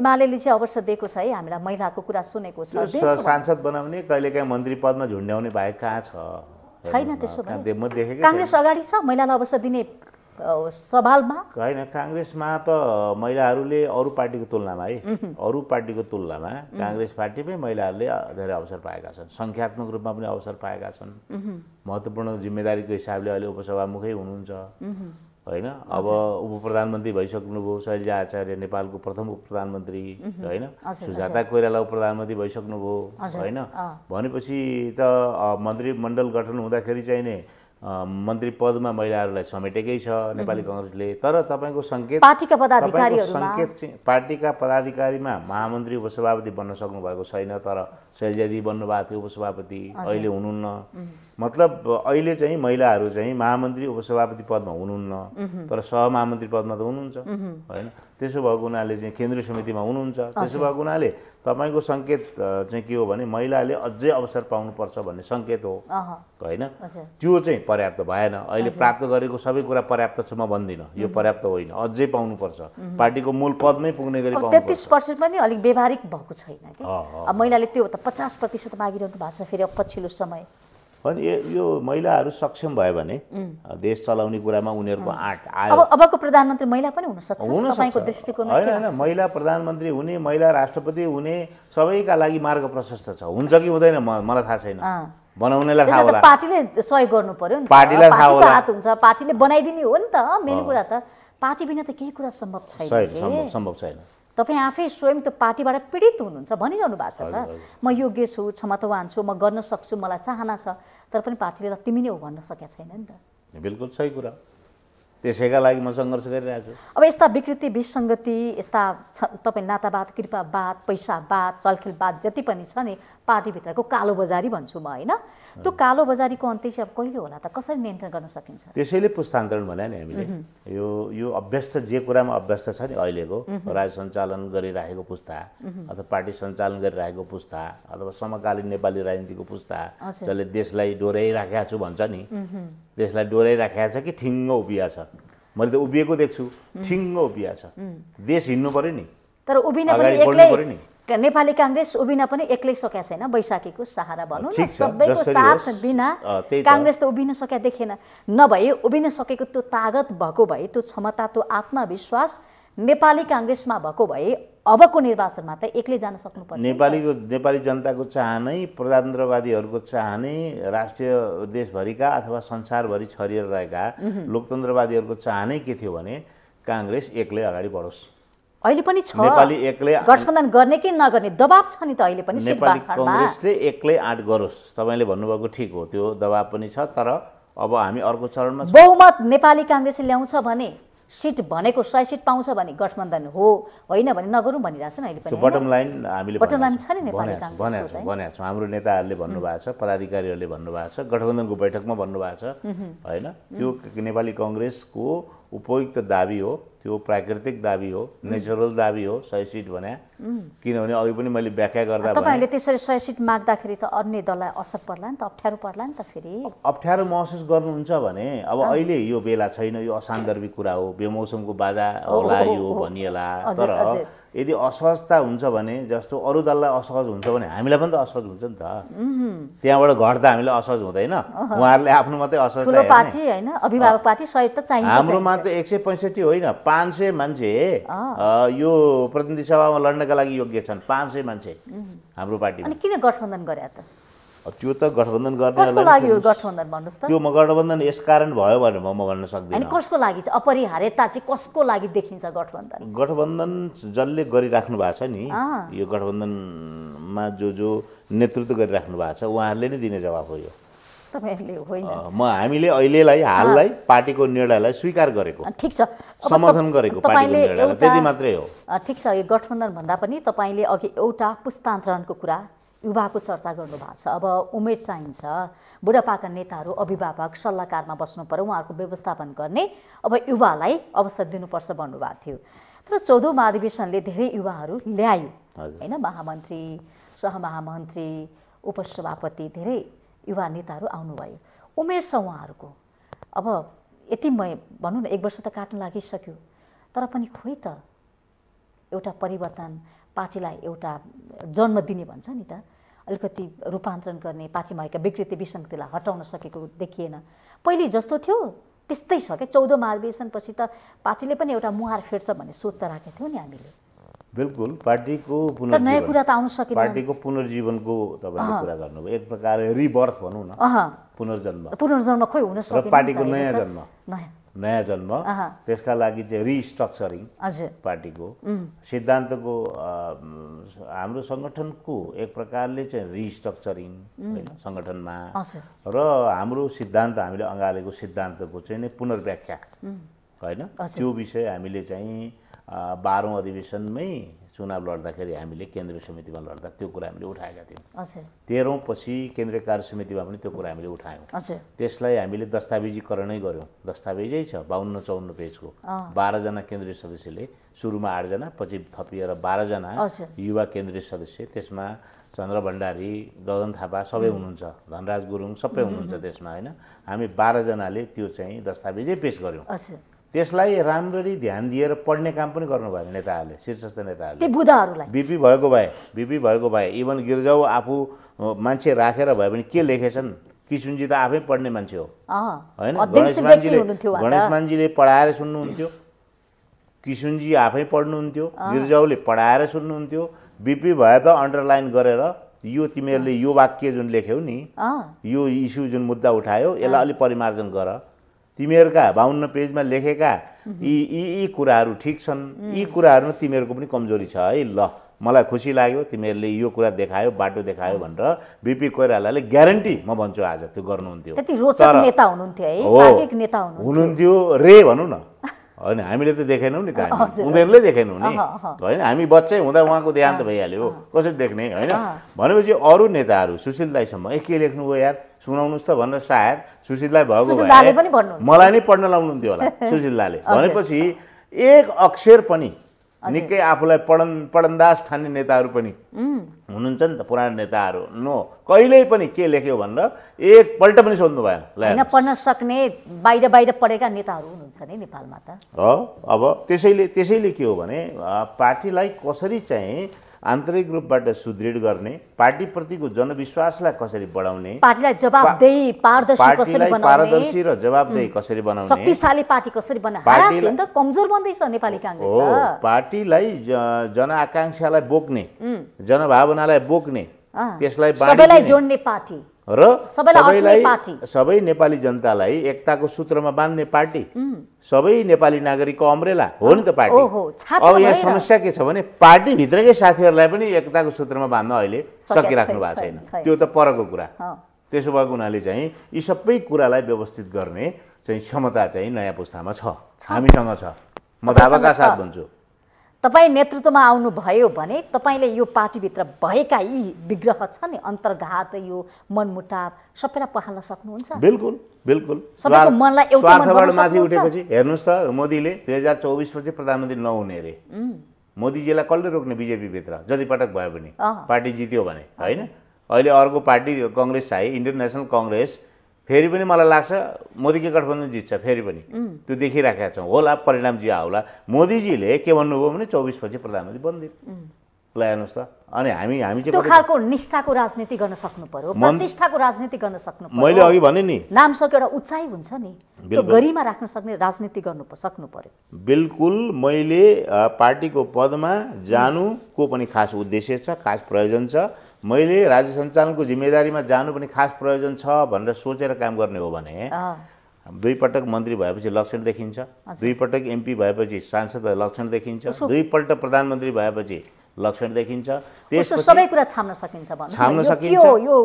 एमाले चाहिँ अवसर दिएको छ है हामीलाई महिलाको कुरा सुनेको छ सांसद बनाउने कहिलेकाहीँ मन्त्री पदमा झुन्ड्याउने बाहेक कहाँ छ छैन त्यसो भने काङ्ग्रेस अगाडि छ महिलालाई अवसर दिने सवालमा होइन काङ्ग्रेसमा त महिलाहरूले अरू पार्टीको तुलनामा है अरू पार्टीको तुलनामा काङ्ग्रेस पार्टीमै महिलाहरूले धेरै अवसर पाएका छन् सङ्ख्यात्मक रूपमा पनि अवसर पाएका छन् महत्त्वपूर्ण जिम्मेदारीको हिसाबले अहिले उपसभामुखै हुनुहुन्छ होइन अब उप प्रधानमन्त्री भइसक्नुभयो शैलजा आचार्य नेपालको प्रथम उप प्रधानमन्त्री होइन सुजाता कोइराला उप प्रधानमन्त्री भइसक्नुभयो होइन भनेपछि त मन्त्रीमण्डल गठन हुँदाखेरि चाहिँ नि मन्त्री पदमा महिलाहरूलाई समेटेकै छ नेपाली कङ्ग्रेसले तर तपाईँको सङ्केत पार्टीका पदाधिकारी सङ्केत चाहिँ पार्टीका पदाधिकारीमा महामन्त्री उपसभापति बन्न सक्नु भएको छैन तर शैलजादी बन्नुभएको थियो उपसभापति अहिले हुनुहुन्न मतलब अहिले चाहिँ महिलाहरू चाहिँ महामन्त्री उपसभापति पदमा हुनुहुन्न तर सहमहामन्त्री पदमा त हुनुहुन्छ होइन त्यसो भएको हुनाले चाहिँ केन्द्रीय समितिमा हुनुहुन्छ त्यसो भएको हुनाले तपाईँको सङ्केत चाहिँ के हो भने महिलाले अझै अवसर पाउनुपर्छ भन्ने सङ्केत हो होइन त्यो चाहिँ पर्याप्त भएन अहिले प्राप्त गरेको सबै कुरा पर्याप्त छ म भन्दिनँ यो पर्याप्त होइन अझै पाउनुपर्छ पार्टीको मूल पदमै पुग्ने गरी तेत्तिस पर्सेन्ट पनि अलिक व्यवहारिक भएको छैन महिलाले त्यो पचास प्रतिशत मागिरहनु भएको छ फेरि पछिल्लो समय अनि यो महिलाहरू सक्षम भयो भने देश चलाउने कुरामा उनीहरूको आँट आयो अब अबको प्रधानमन्त्री महिला पनि दृष्टिकोण होइन होइन महिला प्रधानमन्त्री हुने महिला राष्ट्रपति हुने सबैका लागि मार्ग प्रशस्त छ हुन्छ कि हुँदैन मलाई थाहा छैन बनाउनेलाई थाहा होला पार्टीले सहयोग गर्नु पर्यो नि पार्टीलाई थाहा होला हात हुन्छ पार्टीले बनाइदिने हो नि त मेन कुरा त पार्टी बिना त केही कुरा सम्भव छैन सम्भव छैन तपाईँ आफै स्वयं त्यो पार्टीबाट पीडित हुनुहुन्छ भनिरहनु भएको छ त म योग्य छु क्षमतावान छु म गर्न सक्छु मलाई चाहना छ तर पनि पार्टीले त तिमी नै हो भन्न सकेका छैन नि त बिल्कुल सही कुरा त्यसैका लागि म सङ्घर्ष गरिरहेको छु अब यस्ता विकृति विसङ्गति यस्ता तपाईँ नातावाद कृपावाद पैसावाद चलखेलवाद जति पनि छ नि पार्टीभित्रको कालो बजारी भन्छु म होइन त्यो कालो बजारीको अन्त्य चाहिँ अब कहिले होला त कसरी नियन्त्रण गर्न सकिन्छ त्यसैले पुस्तान्तरण भने नि हामीले यो यो अभ्यस्त जे कुरामा अभ्यस्त छ नि अहिलेको राज्य सञ्चालन गरिराखेको पुस्ता अथवा पार्टी सञ्चालन गरिराखेको पुस्ता अथवा समकालीन नेपाली राजनीतिको पुस्ता जसले देशलाई डोर्याइराखेको छु भन्छ नि देशलाई डोर्याइराखेको छ कि ठिङ्ग उभिया छ मैले त उभिएको देख्छु ठिङ्ग उभिया छ देश हिँड्नु पऱ्यो नि तर उभिन नेपाली काङ्ग्रेस उभिन पनि एक्लै सकेका छैन बैशाखीको सहारा भनौँ न सबैको साथ बिना काङ्ग्रेस त उभिन सकेका देखेन नभए उभिन सकेको त्यो तागत भएको भए त्यो क्षमता त्यो आत्मविश्वास नेपाली काङ्ग्रेसमा भएको भए अबको निर्वाचनमा त एक्लै जान सक्नु पर्छ नेपालीको नेपाली जनताको चाहनै प्रजातन्त्रवादीहरूको चाहनै राष्ट्रिय देशभरिका अथवा संसारभरि छरिएर रहेका लोकतन्त्रवादीहरूको चाहनै के थियो भने काङ्ग्रेस एक्लै अगाडि बढोस् अहिले पनि छ नेपाली एक्लै गठबन्धन गर्ने कि नगर्ने दबाब छ नि त अहिले पनि नेपाली कङ्ग्रेसले एक्लै आँट गरोस् तपाईँले भन्नुभएको ठिक हो त्यो दबाब पनि छ तर अब हामी अर्को चरणमा बहुमत नेपाली काङ्ग्रेसले ल्याउँछ भने सिट भनेको सय सिट पाउँछ भने गठबन्धन हो होइन भने नगरौँ भनिरहेको छ अहिले पनि बटम लाइन हामीले बटम लाइन छ नि नेपाली भनेको छौँ हाम्रो नेताहरूले भन्नुभएको छ पदाधिकारीहरूले भन्नुभएको छ गठबन्धनको बैठकमा भन्नुभएको छ होइन त्यो नेपाली कङ्ग्रेसको उपयुक्त दाबी हो त्यो प्राकृतिक दाबी हो नेचुरल दाबी हो सय सिट भने किनभने अघि पनि मैले व्याख्या गर्दा तपाईँले त्यसरी सय सिट माग्दाखेरि त अन्य दललाई असर पर्ला नि त अप्ठ्यारो पर्ला नि त फेरि अप्ठ्यारो महसुस गर्नुहुन्छ भने अब अहिले यो बेला छैन यो असान्दर्भिक कुरा हो बेमौसमको बाधा होला यो भनिएला तर यदि असहजता हुन्छ भने जस्तो अरू दललाई असहज हुन्छ भने हामीलाई पनि त असहज हुन्छ नि त त्यहाँबाट घट्दा हामीलाई असहज हुँदैन उहाँहरूले आफ्नो मात्रै असहज पार्टी हाम्रोमा त एक सय पैँसठी होइन पाँच सय मान्छे यो प्रतिनिधि सभामा लड्नका लागि योग्य छन् पाँच सय मान्छे हाम्रो पार्टी किन गठबन्धन गरे त त्यो त गठबन्धन गर्ने गठबन्धन भन्नुहोस् त त्यो गठबन्धन यस कारण भयो भनेर म भन्न सक्दिनँ कसको लागि चाहिँ अपरिहार्यता चाहिँ कसको लागि देखिन्छ गठबन्धन गठबन्धन जसले गरिराख्नु भएको छ नि यो गठबन्धनमा जो जो नेतृत्व गरिराख्नु भएको छ उहाँहरूले नै दिने जवाब हो यो म हामीले अहिलेलाई हाललाई पार्टीको निर्णयलाई स्वीकार गरेको ठिक छ समर्थन गरेको पार्टीको त्यति मात्रै हो ठिक छ यो गठबन्धन भन्दा पनि तपाईँले अघि एउटा पुस्तान्तरणको कुरा युवाको चर्चा गर्नुभएको छ अब उमेर चाहिन्छ बुढापाका नेताहरू अभिभावक सल्लाहकारमा बस्नु पऱ्यो उहाँहरूको व्यवस्थापन गर्ने अब युवालाई अवसर दिनुपर्छ भन्नुभएको थियो तर चौधौँ महाधिवेशनले धेरै युवाहरू ल्यायो होइन महामन्त्री सहमहामन्त्री उपसभापति धेरै युवा नेताहरू आउनुभयो उमेर छ उहाँहरूको अब यति म भनौँ न एक वर्ष त काट्न लागिसक्यो तर पनि खोइ त एउटा परिवर्तन पार्टीलाई एउटा जन्म दिने भन्छ नि त अलिकति रूपान्तरण गर्ने पाठीमा भएका विकृति विसङ्गतिलाई हटाउन सकेको देखिएन पहिले जस्तो थियो त्यस्तै छ क्या चौध महाधिवेशनपछि त पार्टीले पनि एउटा मुहार फेर्छ भन्ने सोच त राखेको थियौँ नि हामीले बिल्कुल पार्टीको नयाँ कुरा त आउन सकेन पार्टीको पुनर्जीवनको तपाईँले कुरा गर्नुभयो एक प्रकार रिबर्थ भनौँ न पुनर्जन्म पुनर्जन्म खोइ हुन सक्छ पार्टीको नयाँ जन्म नयाँ नयाँ जन्म त्यसका लागि चाहिँ रिस्ट्रक्चरिङ पार्टीको सिद्धान्तको हाम्रो सङ्गठनको एक प्रकारले चाहिँ रिस्ट्रक्चरिङ होइन सङ्गठनमा र हाम्रो सिद्धान्त हामीले अँगालेको सिद्धान्तको चाहिँ नै पुनर्व्याख्या होइन त्यो विषय हामीले चाहिँ बाह्रौँ अधिवेशनमै चुनाव लड्दाखेरि हामीले केन्द्रीय समितिमा लड्दा त्यो कुरा हामीले उठाएका थियौँ तेह्रौँ पछि केन्द्रीय कार्य समितिमा पनि त्यो कुरा हामीले उठायौँ त्यसलाई हामीले दस्तावेजीकरणै गऱ्यौँ दस्तावेजै छ बाहन्न चौन्न पेजको बाह्रजना केन्द्रीय सदस्यले सुरुमा आठजना पछि थपिएर बाह्रजना युवा केन्द्रीय सदस्य त्यसमा चन्द्र भण्डारी गगन थापा सबै हुनुहुन्छ धनराज गुरुङ सबै हुनुहुन्छ त्यसमा होइन हामी बाह्रजनाले त्यो चाहिँ दस्तावेजै पेस गऱ्यौँ त्यसलाई राम्ररी ध्यान दिएर पढ्ने काम पनि गर्नुभयो नेताहरूले शीर्षस्थ नेताहरूले बुधाहरूलाई बिपी भएको भए बिपी भएको भए इभन गिर्जाउ आफू मान्छे राखेर भए पनि के लेखेछन् किसुनजी त आफै पढ्ने मान्छे हो होइन गणेशमानजीले गणेशमानजीले पढाएर सुन्नुहुन्थ्यो किसुनजी आफै पढ्नुहुन्थ्यो गिर्जाउले पढाएर सुन्नुहुन्थ्यो बिपी भए त अन्डरलाइन गरेर यो तिमीहरूले यो वाक्य जुन लेख्यौ नि यो इस्यु जुन मुद्दा उठायो यसलाई अलिक परिमार्जन गर तिमीहरूका बाहुन्न पेजमा लेखेका यी यी कुराहरू ठिक छन् यी कुराहरूमा तिमीहरूको पनि कमजोरी छ है ल मलाई खुसी लाग्यो तिमीहरूले यो कुरा देखायो बाटो देखायो भनेर बिपी कोइरालाले ग्यारेन्टी म भन्छु आज त्यो गर्नुहुन्थ्यो नेता हुनुहुन्थ्यो रे भनौँ न होइन हामीले त देखेनौँ नि त हामी उनीहरूले देखेनौँ नि होइन हामी बच्चै हुँदा उहाँको देहान्त भइहाल्यो कसरी देख्ने होइन भनेपछि अरू नेताहरू सुशील दाईसम्म ए के लेख्नुभयो यार सुनाउनुहोस् त भनेर सायद सुशीललाई भएको भए मलाई नै पढ्न लाउनुहुन्थ्यो होला सुशील दाले भनेपछि एक अक्षर पनि निकै आफूलाई पढन पढन्दास ठान्ने नेताहरू पनि हुनुहुन्छ नि त पुराना नेताहरू नो कहिल्यै पनि के लेख्यो भनेर एकपल्ट पनि सोध्नु भएन पढ्न सक्ने बाहिर बाहिर पढेका नेताहरू हुनुहुन्छ नि नेपालमा त हो अब त्यसैले त्यसैले के हो भने पार्टीलाई कसरी चाहिँ आन्तरिक रूपबाट सुदृढ गर्ने पार्टीप्रतिको जनविश्वासलाई कसरी बढाउने पार्टीलाई जवाबदेही पारदर्शी कसरी पारदर्शी र जवाबदेही कसरी बनाउने शक्तिशाली पार्टी कसरी बनाउने त कमजोर बन्दैछ नेपाली काङ्ग्रेस हो पार्टीलाई जनआकाङ्क्षालाई बोक्ने जनभावनालाई बोक्ने त्यसलाई सबैलाई जोड्ने पार्टी र सबैलाई सबै नेपाली जनतालाई एकताको सूत्रमा बाँध्ने पार्टी सबै नेपाली नागरिकको अम्रेला हो नि त पार्टी अब यहाँ समस्या के छ भने पार्टीभित्रकै साथीहरूलाई पनि एकताको सूत्रमा बाँध्न अहिले सकिराख्नु भएको छैन त्यो त परको कुरा त्यसो भएको हुनाले चाहिँ यी सबै कुरालाई व्यवस्थित गर्ने चाहिँ क्षमता चाहिँ नयाँ पुस्तामा छ हामीसँग छ म धाबाका साथ भन्छु तपाईँ नेतृत्वमा आउनुभयो भने तपाईँले यो पार्टीभित्र भएका यी विग्रह छ नि अन्तर्घात यो मनमुटाव सबैलाई पहाल्न सक्नुहुन्छ बिल्कुल बिल्कुल सबैको मनलाई एउटा माथि उठेपछि हेर्नुहोस् त मोदीले दुई हजार चौबिसपछि प्रधानमन्त्री नहुने अरे मोदीजीलाई कसले रोक्ने बिजेपीभित्र जतिपटक भयो भने पार्टी जित्यो भने होइन अहिले अर्को पार्टी कङ्ग्रेस चाहिँ इन्डियन नेसनल कङ्ग्रेस फेरि पनि मलाई लाग्छ मोदीकै गठबन्धन जित्छ फेरि पनि त्यो देखिराखेका छौँ होला परिणाम जी होला मोदीजीले के भन्नुभयो भने चौबिस पछि प्रधानमन्त्री बन्दित ल हेर्नुहोस् त अनि हामी हामी चाहिँ खालको निष्ठाको राजनीति गर्न सक्नु पर्यो प्रतिष्ठाको राजनीति गर्न सक्नु मैले अघि भने नि नाम सक्यो एउटा उचाइ हुन्छ नि गरिमा राख्न सक्ने राजनीति गर्नु सक्नु पर्यो बिल्कुल मैले पार्टीको पदमा जानुको पनि खास उद्देश्य छ खास प्रयोजन छ मैले राज्य सञ्चालनको जिम्मेदारीमा जानु पनि खास प्रयोजन छ भनेर सोचेर काम गर्ने हो भने दुई पटक मन्त्री भएपछि लक्षण देखिन्छ दुई पटक एमपी भएपछि सांसद भए लक्षण देखिन्छ दुईपल्ट प्रधानमन्त्री भएपछि लक्षण देखिन्छ सबै कुरा छाम्न सकिन्छ छाम्न सकिन्छ यो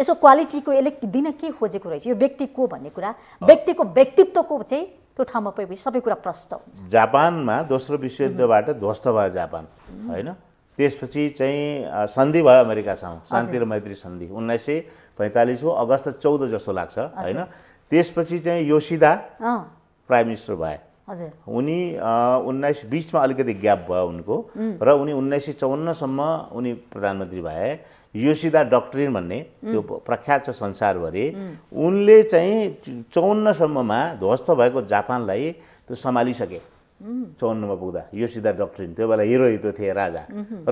यसो क्वालिटीको यसले दिन के खोजेको रहेछ यो व्यक्ति को भन्ने कुरा व्यक्तिको व्यक्तित्वको चाहिँ त्यो ठाउँमा पुगेपछि सबै कुरा प्रष्ट हुन्छ जापानमा दोस्रो विश्वयुद्धबाट ध्वस्त भयो जापान होइन त्यसपछि चाहिँ सन्धि भयो अमेरिकासँग शान्ति र मैत्री सन्धि उन्नाइस सय पैँतालिस हो अगस्त चौध जस्तो लाग्छ होइन त्यसपछि चाहिँ योसिदा प्राइम मिनिस्टर भए उनी उन्नाइस बिसमा अलिकति ग्याप भयो उनको र उनी उन्नाइस सय चौवन्नसम्म उनी प्रधानमन्त्री भए योसिदा डक्ट्रिन भन्ने त्यो प्रख्यात छ संसारभरि उनले चाहिँ चौन्नसम्ममा ध्वस्त भएको जापानलाई त्यो सम्हालिसके चौवन्नमा पुग्दा यो सिधा डक्ट्रिन त्यो बेला हिरो हितो थिए राजा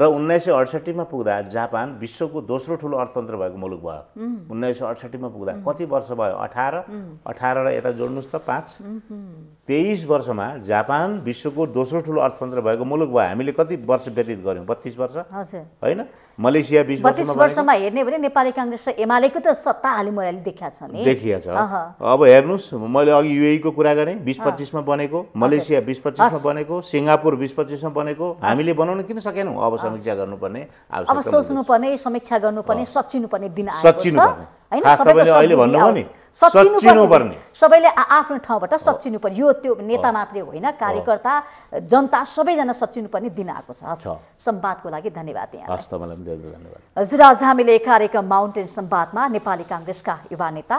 र उन्नाइस सय अडसट्ठीमा पुग्दा जापान विश्वको दोस्रो ठुलो अर्थतन्त्र भएको मुलुक भयो उन्नाइस सय अडसट्ठीमा पुग्दा कति वर्ष भयो अठार अठार र यता जोड्नुहोस् त पाँच तेइस वर्षमा जापान विश्वको दोस्रो ठुलो अर्थतन्त्र भएको मुलुक भयो हामीले कति वर्ष व्यतीत गऱ्यौँ बत्तिस वर्ष होइन मलेसिया बिच बत्तिस वर्षमा हेर्ने भने नेपाली काङ्ग्रेस र एमालेको त सत्ता हालि मैले देखिया छ नि देखिया छ अब हेर्नुहोस् मैले अघि युएको कुरा गरेँ बिस पच्चिसमा बनेको मलेसिया बिस पच्चिसमा बनेको सिङ्गापुर बिस पच्चिसमा बनेको हामीले बनाउन किन सकेनौँ अब समीक्षा गर्नुपर्ने अब सोच्नुपर्ने समीक्षा गर्नुपर्ने सचिनुपर्ने दिन सचिनुपर्ने होइन सबैले आफ्नो ठाउँबाट सचिनु पर्ने यो त्यो नेता मात्रै होइन कार्यकर्ता जनता सबैजना सचिनु पर्ने दिन आएको छ हस् सम्वादको लागि धन्यवाद हजुर आज हामीले कार्यक्रम माउन्टेन सम्वादमा नेपाली काङ्ग्रेसका युवा नेता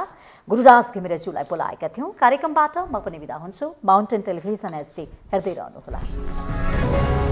गुरुराज घिमिरेज्यूलाई बोलाएका थियौँ कार्यक्रमबाट म पनि बिदा हुन्छु माउन्टेन टेलिभिजन एसडी हेर्दै रहनुहोला